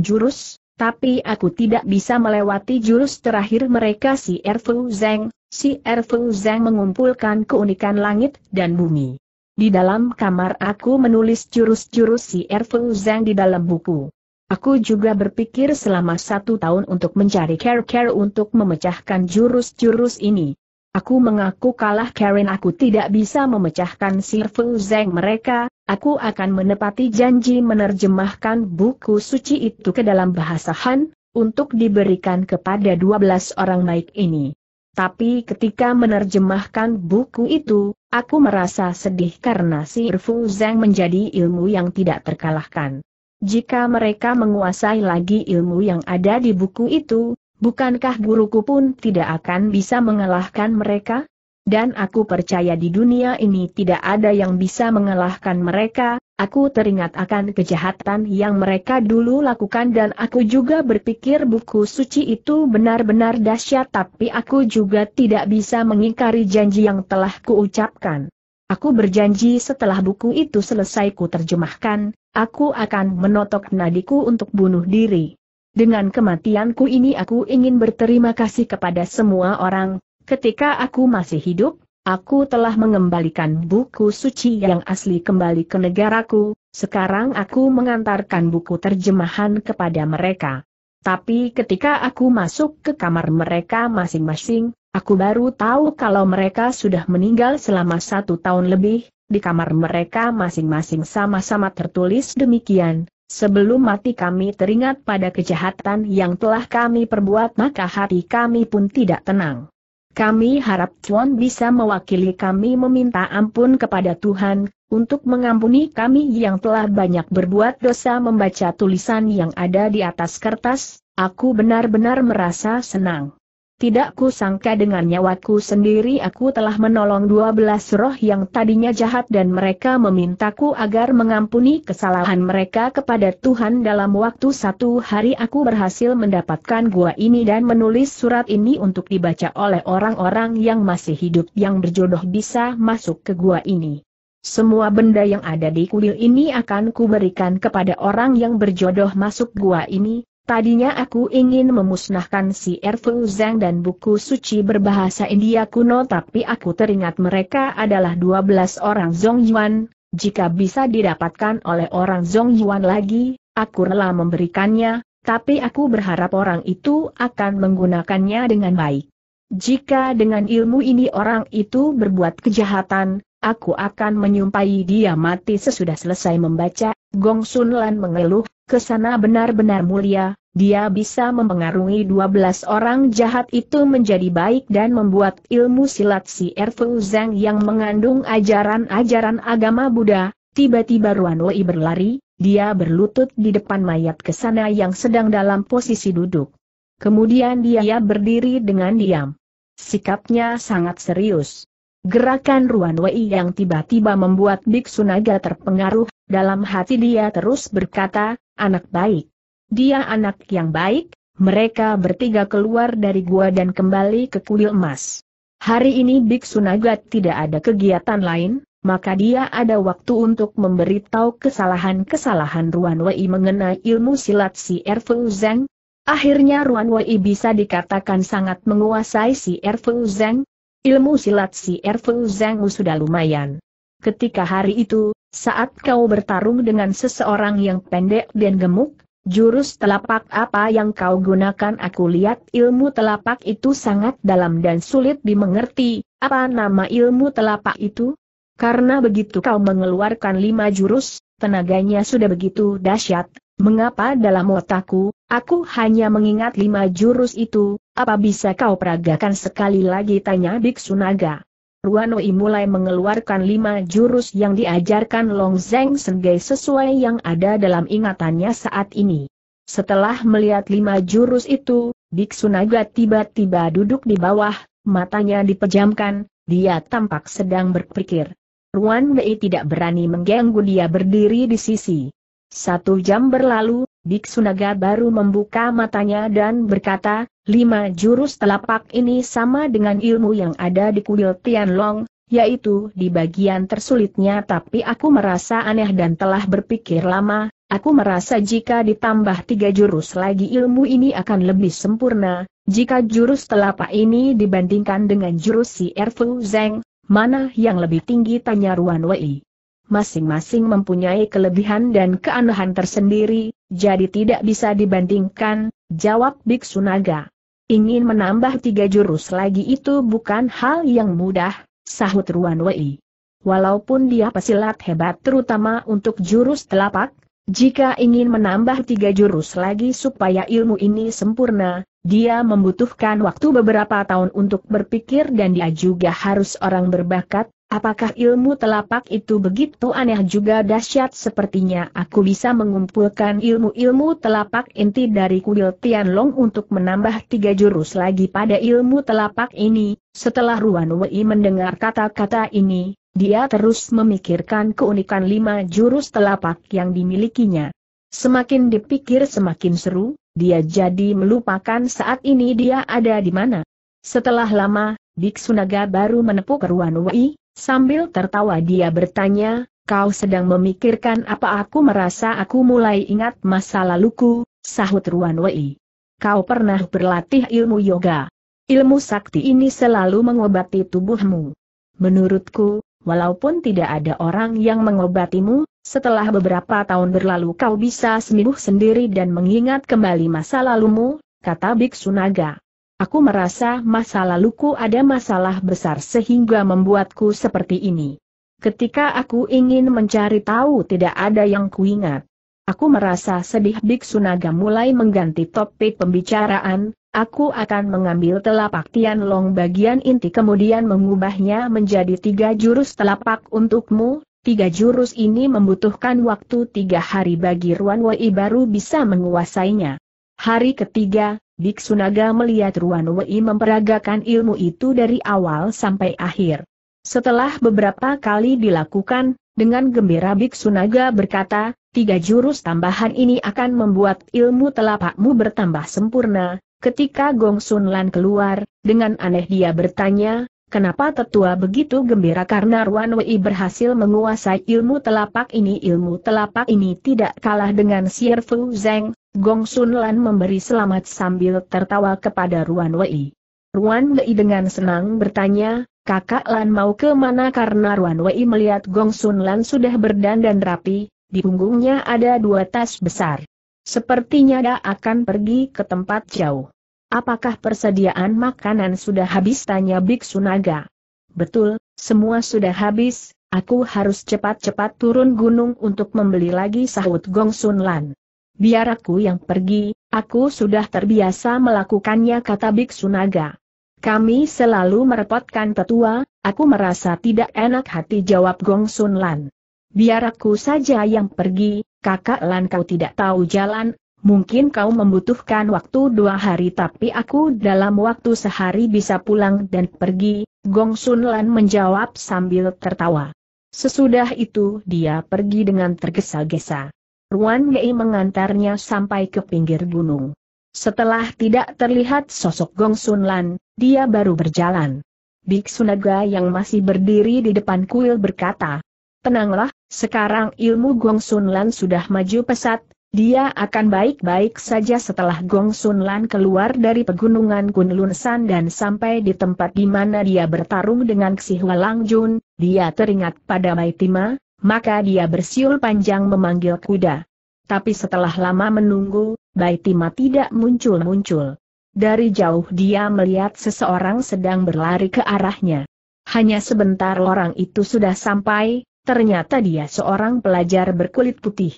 jurus, tapi aku tidak bisa melewati jurus terakhir mereka si Erfu Zeng. Si Erfu Zeng mengumpulkan keunikan langit dan bumi. Di dalam kamar aku menulis jurus-jurus si Erfu Zeng di dalam buku. Aku juga berpikir selama satu tahun untuk mencari care-care untuk memecahkan jurus-jurus ini. Aku mengaku kalah Karen aku tidak bisa memecahkan sifu Zeng mereka, aku akan menepati janji menerjemahkan buku suci itu ke dalam bahasa Han, untuk diberikan kepada 12 orang naik ini. Tapi ketika menerjemahkan buku itu, aku merasa sedih karena sifu Zeng menjadi ilmu yang tidak terkalahkan. Jika mereka menguasai lagi ilmu yang ada di buku itu, bukankah guruku pun tidak akan bisa mengalahkan mereka? Dan aku percaya di dunia ini tidak ada yang bisa mengalahkan mereka, aku teringat akan kejahatan yang mereka dulu lakukan dan aku juga berpikir buku suci itu benar-benar dahsyat tapi aku juga tidak bisa mengingkari janji yang telah kuucapkan. Aku berjanji setelah buku itu selesai ku terjemahkan, aku akan menotok nadiku untuk bunuh diri. Dengan kematianku ini aku ingin berterima kasih kepada semua orang, ketika aku masih hidup, aku telah mengembalikan buku suci yang asli kembali ke negaraku, sekarang aku mengantarkan buku terjemahan kepada mereka. Tapi ketika aku masuk ke kamar mereka masing-masing, aku baru tahu kalau mereka sudah meninggal selama satu tahun lebih, di kamar mereka masing-masing sama-sama tertulis demikian, sebelum mati kami teringat pada kejahatan yang telah kami perbuat maka hati kami pun tidak tenang. Kami harap Chuan bisa mewakili kami meminta ampun kepada Tuhan, untuk mengampuni kami yang telah banyak berbuat dosa membaca tulisan yang ada di atas kertas, aku benar-benar merasa senang. Tidak sangka dengan nyawaku sendiri aku telah menolong dua belas roh yang tadinya jahat dan mereka memintaku agar mengampuni kesalahan mereka kepada Tuhan dalam waktu satu hari aku berhasil mendapatkan gua ini dan menulis surat ini untuk dibaca oleh orang-orang yang masih hidup yang berjodoh bisa masuk ke gua ini. Semua benda yang ada di kuil ini akan kuberikan kepada orang yang berjodoh masuk gua ini, Tadinya aku ingin memusnahkan si Erfu Zhang dan buku suci berbahasa India kuno tapi aku teringat mereka adalah 12 orang Zongyuan. Yuan, jika bisa didapatkan oleh orang Zongyuan Yuan lagi, aku rela memberikannya, tapi aku berharap orang itu akan menggunakannya dengan baik. Jika dengan ilmu ini orang itu berbuat kejahatan, aku akan menyumpai dia mati sesudah selesai membaca, Gong Sun Lan mengeluh, kesana benar-benar mulia, dia bisa mempengaruhi 12 orang jahat itu menjadi baik dan membuat ilmu silat si Erfu Zhang yang mengandung ajaran-ajaran agama Buddha, tiba-tiba Ruan Wei berlari, dia berlutut di depan mayat kesana yang sedang dalam posisi duduk. Kemudian dia berdiri dengan diam. Sikapnya sangat serius. Gerakan Ruan Wei yang tiba-tiba membuat Biksu Naga terpengaruh, dalam hati dia terus berkata, anak baik. Dia anak yang baik, mereka bertiga keluar dari gua dan kembali ke kuil emas. Hari ini Biksu Naga tidak ada kegiatan lain, maka dia ada waktu untuk memberitahu kesalahan-kesalahan Ruan Wei mengenai ilmu silat si Erfu Zeng. Akhirnya Ruan Wei bisa dikatakan sangat menguasai si Erfu Zeng. Ilmu silat si Erfu Zeng sudah lumayan. Ketika hari itu, saat kau bertarung dengan seseorang yang pendek dan gemuk, Jurus telapak apa yang kau gunakan aku lihat ilmu telapak itu sangat dalam dan sulit dimengerti, apa nama ilmu telapak itu? Karena begitu kau mengeluarkan lima jurus, tenaganya sudah begitu dahsyat, mengapa dalam otakku, aku hanya mengingat lima jurus itu, apa bisa kau peragakan sekali lagi tanya Biksu Naga? Ruan Ruanoi mulai mengeluarkan lima jurus yang diajarkan Long Zeng Senge sesuai yang ada dalam ingatannya saat ini. Setelah melihat lima jurus itu, Biksu Naga tiba-tiba duduk di bawah, matanya dipejamkan, dia tampak sedang berpikir. Ruan Wei tidak berani mengganggu dia berdiri di sisi. Satu jam berlalu, Biksu Naga baru membuka matanya dan berkata, lima jurus telapak ini sama dengan ilmu yang ada di kuil Tianlong, yaitu di bagian tersulitnya tapi aku merasa aneh dan telah berpikir lama, aku merasa jika ditambah tiga jurus lagi ilmu ini akan lebih sempurna, jika jurus telapak ini dibandingkan dengan jurus si Erfu Zeng, mana yang lebih tinggi tanya Ruan Wei masing-masing mempunyai kelebihan dan keanehan tersendiri, jadi tidak bisa dibandingkan, jawab Biksu Naga. Ingin menambah tiga jurus lagi itu bukan hal yang mudah, sahut Ruan Wei. Walaupun dia pesilat hebat terutama untuk jurus telapak, jika ingin menambah tiga jurus lagi supaya ilmu ini sempurna, dia membutuhkan waktu beberapa tahun untuk berpikir dan dia juga harus orang berbakat, Apakah ilmu telapak itu begitu aneh juga dahsyat sepertinya aku bisa mengumpulkan ilmu-ilmu telapak inti dari kuil Tianlong untuk menambah tiga jurus lagi pada ilmu telapak ini. Setelah Ruan Wei mendengar kata-kata ini, dia terus memikirkan keunikan lima jurus telapak yang dimilikinya. Semakin dipikir semakin seru, dia jadi melupakan saat ini dia ada di mana. Setelah lama, Biksu Naga baru menepuk Ruan Wei, Sambil tertawa dia bertanya, kau sedang memikirkan apa aku merasa aku mulai ingat masa laluku, sahut Ruan Wei. Kau pernah berlatih ilmu yoga. Ilmu sakti ini selalu mengobati tubuhmu. Menurutku, walaupun tidak ada orang yang mengobatimu, setelah beberapa tahun berlalu kau bisa sembuh sendiri dan mengingat kembali masa lalumu, kata Biksunaga. Aku merasa masa laluku ada masalah besar sehingga membuatku seperti ini. Ketika aku ingin mencari tahu tidak ada yang kuingat. Aku merasa sedih Biksu Naga mulai mengganti topik pembicaraan, aku akan mengambil telapak long bagian inti kemudian mengubahnya menjadi tiga jurus telapak untukmu, tiga jurus ini membutuhkan waktu tiga hari bagi Ruan Wei baru bisa menguasainya. Hari ketiga, Biksu Naga melihat Ruan Wei memperagakan ilmu itu dari awal sampai akhir. Setelah beberapa kali dilakukan, dengan gembira Biksu Naga berkata, tiga jurus tambahan ini akan membuat ilmu telapakmu bertambah sempurna. Ketika Gong Sun Lan keluar, dengan aneh dia bertanya, Kenapa tetua begitu gembira karena Ruan Wei berhasil menguasai ilmu telapak ini ilmu telapak ini tidak kalah dengan Sier Fu Zeng, Gong Sun Lan memberi selamat sambil tertawa kepada Ruan Wei. Ruan Wei dengan senang bertanya, kakak Lan mau ke mana karena Ruan Wei melihat Gong Sun Lan sudah berdandan rapi, di punggungnya ada dua tas besar. Sepertinya dia akan pergi ke tempat jauh. Apakah persediaan makanan sudah habis tanya Biksu Naga? Betul, semua sudah habis, aku harus cepat-cepat turun gunung untuk membeli lagi sahut Gong Sun Lan. Biar aku yang pergi, aku sudah terbiasa melakukannya kata Biksu Naga. Kami selalu merepotkan tetua, aku merasa tidak enak hati jawab Gong Sun Lan. Biar aku saja yang pergi, kakak Lan kau tidak tahu jalan, mungkin kau membutuhkan waktu dua hari tapi aku dalam waktu sehari bisa pulang dan pergi, Gong Sun Lan menjawab sambil tertawa. Sesudah itu dia pergi dengan tergesa-gesa. Ruan Yei mengantarnya sampai ke pinggir gunung. Setelah tidak terlihat sosok Gong Sun Lan, dia baru berjalan. Biksu naga yang masih berdiri di depan kuil berkata, Tenanglah, sekarang ilmu Gong Sun Lan sudah maju pesat, dia akan baik-baik saja setelah Gong Sun Lan keluar dari pegunungan Kunlun San dan sampai di tempat di mana dia bertarung dengan Xi Hua Lang Jun, dia teringat pada Maitima, maka dia bersiul panjang memanggil kuda. Tapi setelah lama menunggu, Baitima tidak muncul-muncul. Dari jauh dia melihat seseorang sedang berlari ke arahnya. Hanya sebentar orang itu sudah sampai, ternyata dia seorang pelajar berkulit putih.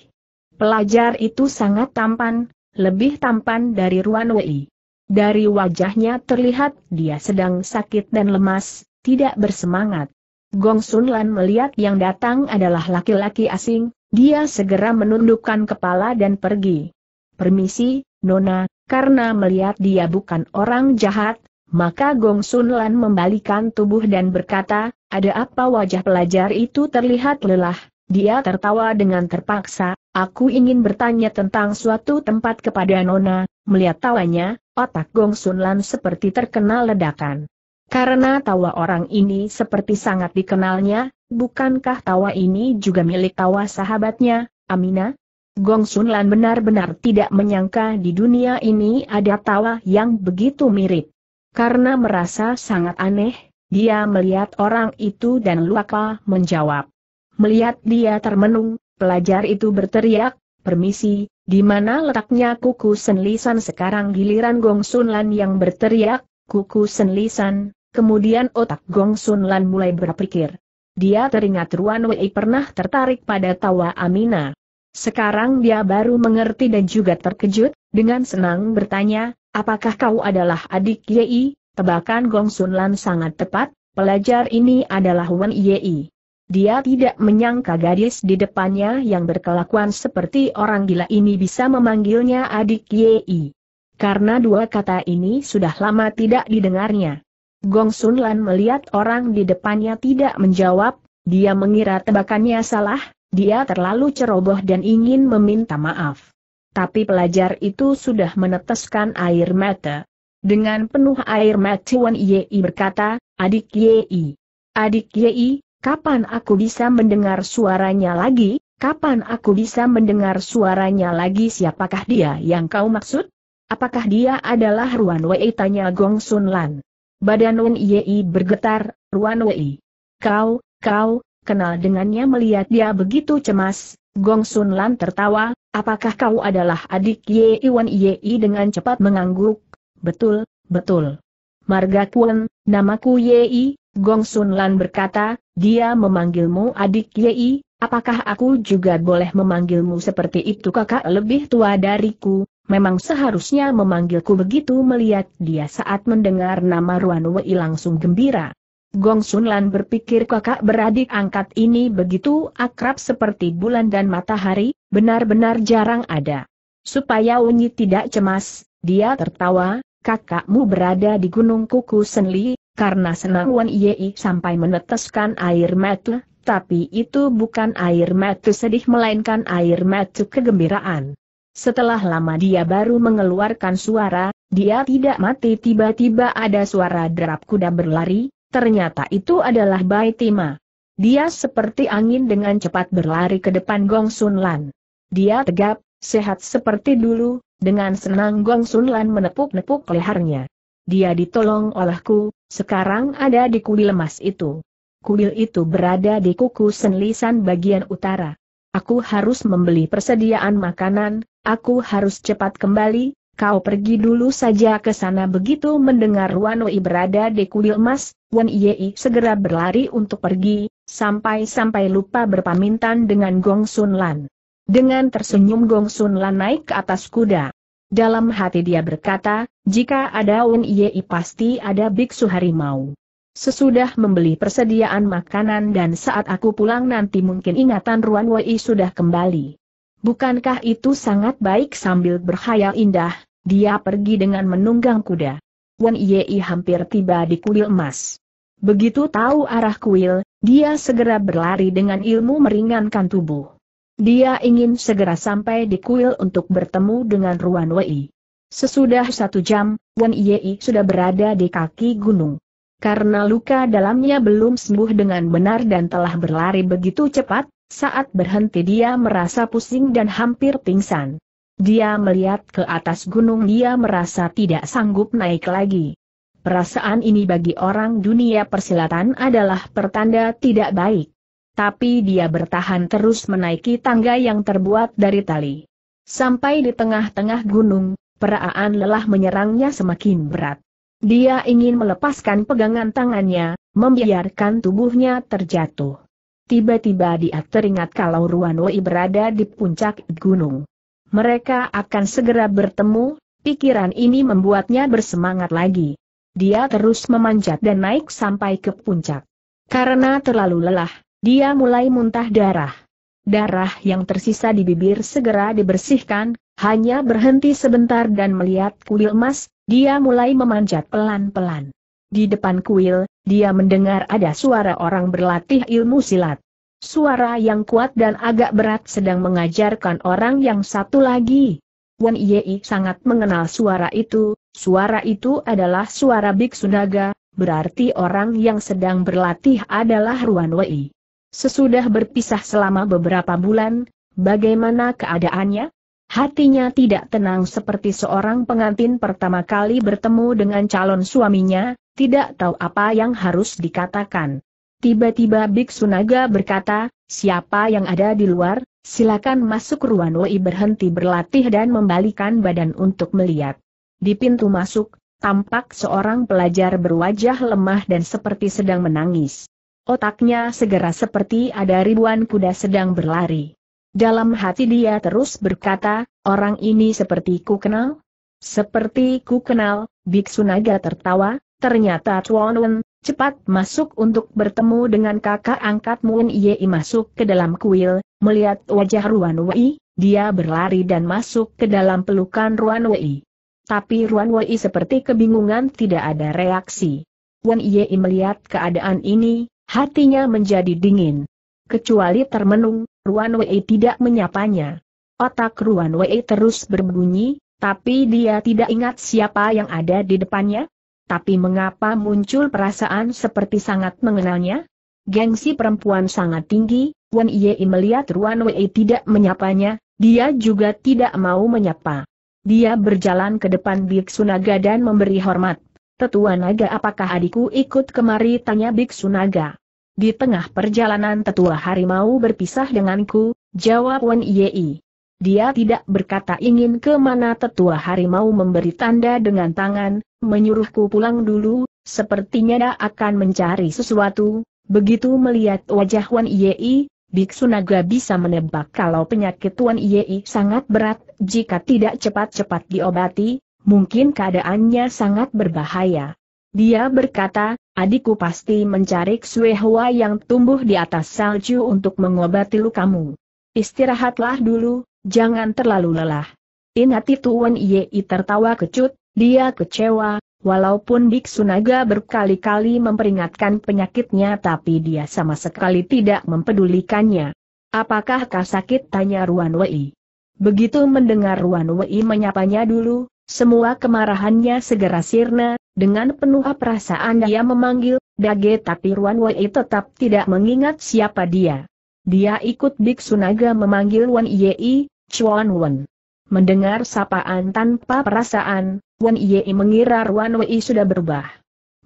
Pelajar itu sangat tampan, lebih tampan dari Ruan Wei. Dari wajahnya terlihat dia sedang sakit dan lemas, tidak bersemangat. Gong Sun Lan melihat yang datang adalah laki-laki asing, dia segera menundukkan kepala dan pergi. Permisi, Nona, karena melihat dia bukan orang jahat, maka Gong Sun Lan membalikan tubuh dan berkata, ada apa wajah pelajar itu terlihat lelah, dia tertawa dengan terpaksa, aku ingin bertanya tentang suatu tempat kepada Nona, melihat tawanya, otak Gong Sun Lan seperti terkena ledakan. Karena tawa orang ini seperti sangat dikenalnya, bukankah tawa ini juga milik tawa sahabatnya, Amina? Gong Sun Lan benar-benar tidak menyangka di dunia ini ada tawa yang begitu mirip. Karena merasa sangat aneh, dia melihat orang itu dan Luaka menjawab. Melihat dia termenung, pelajar itu berteriak, permisi, di mana letaknya kuku senlisan sekarang giliran Gong Sun Lan yang berteriak, kuku senlisan, Kemudian otak Gong Sun Lan mulai berpikir. Dia teringat Ruan Wei pernah tertarik pada tawa Amina. Sekarang dia baru mengerti dan juga terkejut, dengan senang bertanya, apakah kau adalah adik Yei? Tebakan Gong Sun Lan sangat tepat, pelajar ini adalah Wen Yei. Dia tidak menyangka gadis di depannya yang berkelakuan seperti orang gila ini bisa memanggilnya adik Yei. Karena dua kata ini sudah lama tidak didengarnya. Gong Sun Lan melihat orang di depannya tidak menjawab, dia mengira tebakannya salah, dia terlalu ceroboh dan ingin meminta maaf. Tapi pelajar itu sudah meneteskan air mata. Dengan penuh air mata Wan Yei berkata, Adik Yei. Adik Yei, kapan aku bisa mendengar suaranya lagi? Kapan aku bisa mendengar suaranya lagi siapakah dia yang kau maksud? Apakah dia adalah Ruan Wei tanya Gong Sun Lan. Badan Wen Yei bergetar, Ruan Wei. Kau, kau, kenal dengannya melihat dia begitu cemas, Gong Sun Lan tertawa, apakah kau adalah adik Yei Wan Yei dengan cepat mengangguk? Betul, betul. Marga Kuen, namaku Yei, Gong Sun Lan berkata, dia memanggilmu adik Yei, apakah aku juga boleh memanggilmu seperti itu kakak lebih tua dariku, memang seharusnya memanggilku begitu melihat dia saat mendengar nama Ruan Wei langsung gembira. Gong Sun Lan berpikir kakak beradik angkat ini begitu akrab seperti bulan dan matahari, benar-benar jarang ada. Supaya Unyi tidak cemas, dia tertawa, kakakmu berada di Gunung Kuku Senli, karena senang Wan Yei sampai meneteskan air mata, tapi itu bukan air mata sedih melainkan air mata kegembiraan. Setelah lama dia baru mengeluarkan suara, dia tidak mati tiba-tiba ada suara derap kuda berlari, ternyata itu adalah Bai Baitima. Dia seperti angin dengan cepat berlari ke depan Gong Sun Lan. Dia tegap, sehat seperti dulu, dengan senang Gong Sun Lan menepuk-nepuk lehernya. Dia ditolong olehku, sekarang ada di kuil emas itu. Kuil itu berada di kuku Senlisan bagian utara. Aku harus membeli persediaan makanan, aku harus cepat kembali, kau pergi dulu saja ke sana begitu mendengar Wan Wei berada di kuil emas, Wan Yei segera berlari untuk pergi, sampai-sampai lupa berpamitan dengan Gong Sun Lan. Dengan tersenyum Gong Sun Lan naik ke atas kuda. Dalam hati dia berkata, jika ada Wan Yei pasti ada biksu harimau. Sesudah membeli persediaan makanan dan saat aku pulang nanti mungkin ingatan Ruan Wei sudah kembali. Bukankah itu sangat baik sambil berhayal indah, dia pergi dengan menunggang kuda. Wan Yei hampir tiba di kuil emas. Begitu tahu arah kuil, dia segera berlari dengan ilmu meringankan tubuh. Dia ingin segera sampai di kuil untuk bertemu dengan Ruan Wei. Sesudah satu jam, Wan Yei sudah berada di kaki gunung. Karena luka dalamnya belum sembuh dengan benar dan telah berlari begitu cepat, saat berhenti dia merasa pusing dan hampir pingsan. Dia melihat ke atas gunung dia merasa tidak sanggup naik lagi. Perasaan ini bagi orang dunia persilatan adalah pertanda tidak baik. Tapi dia bertahan terus menaiki tangga yang terbuat dari tali. Sampai di tengah-tengah gunung, peraan lelah menyerangnya semakin berat. Dia ingin melepaskan pegangan tangannya, membiarkan tubuhnya terjatuh. Tiba-tiba dia teringat kalau Ruanoi berada di puncak gunung. Mereka akan segera bertemu, pikiran ini membuatnya bersemangat lagi. Dia terus memanjat dan naik sampai ke puncak. Karena terlalu lelah, dia mulai muntah darah. Darah yang tersisa di bibir segera dibersihkan, hanya berhenti sebentar dan melihat kuil emas, dia mulai memanjat pelan-pelan. Di depan kuil, dia mendengar ada suara orang berlatih ilmu silat. Suara yang kuat dan agak berat sedang mengajarkan orang yang satu lagi. Wan Yei sangat mengenal suara itu, suara itu adalah suara Biksu Naga, berarti orang yang sedang berlatih adalah Ruan Wei. Sesudah berpisah selama beberapa bulan, bagaimana keadaannya? Hatinya tidak tenang seperti seorang pengantin pertama kali bertemu dengan calon suaminya, tidak tahu apa yang harus dikatakan. Tiba-tiba Biksu Naga berkata, siapa yang ada di luar, silakan masuk ruang Wei berhenti berlatih dan membalikan badan untuk melihat. Di pintu masuk, tampak seorang pelajar berwajah lemah dan seperti sedang menangis. Otaknya segera seperti ada ribuan kuda sedang berlari. Dalam hati dia terus berkata, orang ini seperti ku kenal. Seperti ku kenal, Biksu Naga tertawa, ternyata Chuan Wen, cepat masuk untuk bertemu dengan kakak angkat Mun Yei masuk ke dalam kuil, melihat wajah Ruan Wei, dia berlari dan masuk ke dalam pelukan Ruan Wei. Tapi Ruan Wei seperti kebingungan tidak ada reaksi. Wan Yei melihat keadaan ini, hatinya menjadi dingin. Kecuali termenung, Ruan Wei tidak menyapanya. Otak Ruan Wei terus berbunyi, tapi dia tidak ingat siapa yang ada di depannya. Tapi mengapa muncul perasaan seperti sangat mengenalnya? Gengsi perempuan sangat tinggi, Wan Yei melihat Ruan Wei tidak menyapanya, dia juga tidak mau menyapa. Dia berjalan ke depan Biksu Naga dan memberi hormat. Tetua Naga apakah adikku ikut kemari tanya Biksu Naga. Di tengah perjalanan tetua harimau berpisah denganku, jawab Wen Yei. Dia tidak berkata ingin kemana tetua harimau memberi tanda dengan tangan, menyuruhku pulang dulu, sepertinya dia akan mencari sesuatu, begitu melihat wajah Wan Yei, Biksu Naga bisa menebak kalau penyakit Wan Yei sangat berat, jika tidak cepat-cepat diobati, mungkin keadaannya sangat berbahaya. Dia berkata, Adikku pasti mencari Xue Hua yang tumbuh di atas salju untuk mengobati lukamu. Istirahatlah dulu, jangan terlalu lelah. Inati Tuan Yei tertawa kecut, dia kecewa, walaupun Biksu Naga berkali-kali memperingatkan penyakitnya tapi dia sama sekali tidak mempedulikannya. Apakah kau sakit? tanya Ruan Wei. Begitu mendengar Ruan Wei menyapanya dulu, semua kemarahannya segera sirna, dengan penuh perasaan dia memanggil, Dage tapi Ruan Wei tetap tidak mengingat siapa dia. Dia ikut Biksu Naga memanggil Wan Yei, Chuan Wen. Mendengar sapaan tanpa perasaan, Wan Yei mengira Ruan Wei sudah berubah.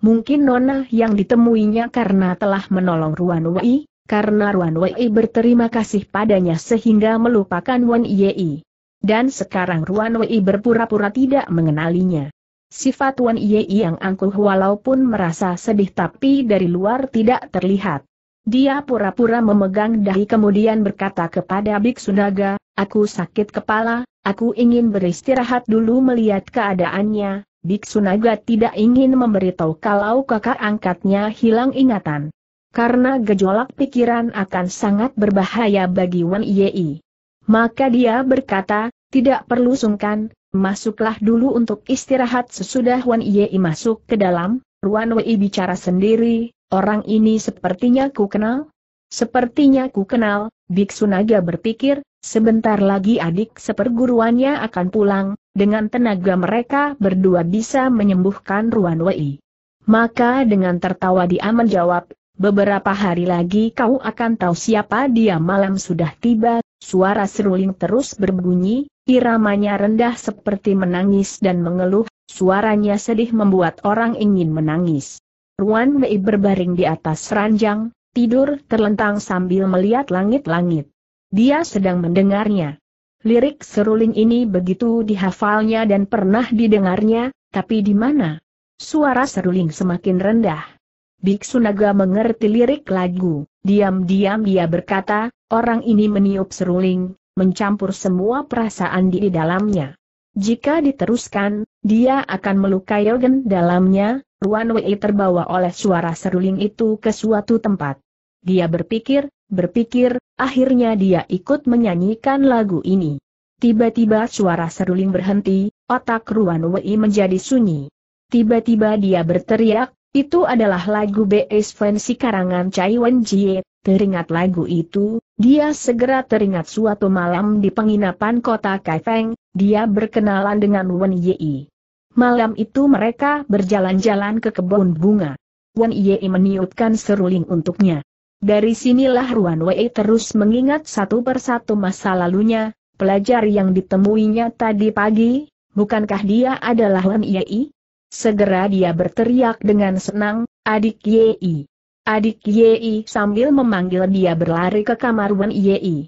Mungkin Nona yang ditemuinya karena telah menolong Ruan Wei, karena Ruan Wei berterima kasih padanya sehingga melupakan Wan Yei. Dan sekarang Ruan Wei berpura-pura tidak mengenalinya. Sifat Wan Yi yang angkuh walaupun merasa sedih tapi dari luar tidak terlihat. Dia pura-pura memegang dahi kemudian berkata kepada Biksu Naga, aku sakit kepala, aku ingin beristirahat dulu melihat keadaannya, Biksu Naga tidak ingin memberitahu kalau kakak angkatnya hilang ingatan. Karena gejolak pikiran akan sangat berbahaya bagi Wan Yei. Maka dia berkata, tidak perlu sungkan, masuklah dulu untuk istirahat sesudah Wan Yei masuk ke dalam, Ruan Wei bicara sendiri, orang ini sepertinya ku kenal. Sepertinya ku kenal, Biksu Naga berpikir, sebentar lagi adik seperguruannya akan pulang, dengan tenaga mereka berdua bisa menyembuhkan Ruan Wei. Maka dengan tertawa dia menjawab, beberapa hari lagi kau akan tahu siapa dia malam sudah tiba, Suara seruling terus berbunyi, iramanya rendah seperti menangis dan mengeluh, suaranya sedih membuat orang ingin menangis. Ruan Mei berbaring di atas ranjang, tidur terlentang sambil melihat langit-langit. Dia sedang mendengarnya. Lirik seruling ini begitu dihafalnya dan pernah didengarnya, tapi di mana? Suara seruling semakin rendah. Biksu Naga mengerti lirik lagu, diam-diam dia berkata, orang ini meniup seruling, mencampur semua perasaan di dalamnya. Jika diteruskan, dia akan melukai organ dalamnya, Ruan Wei terbawa oleh suara seruling itu ke suatu tempat. Dia berpikir, berpikir, akhirnya dia ikut menyanyikan lagu ini. Tiba-tiba suara seruling berhenti, otak Ruan Wei menjadi sunyi. Tiba-tiba dia berteriak, itu adalah lagu B.S. Fancy karangan Chai Wen Jie, teringat lagu itu, dia segera teringat suatu malam di penginapan kota Kaifeng, dia berkenalan dengan Wen Yei. Malam itu mereka berjalan-jalan ke kebun bunga. Wen Yei meniupkan seruling untuknya. Dari sinilah Ruan Wei terus mengingat satu persatu masa lalunya, pelajar yang ditemuinya tadi pagi, bukankah dia adalah Wen Yei? Segera dia berteriak dengan senang, adik Yei. Adik Yei sambil memanggil dia berlari ke kamar Wen Yei.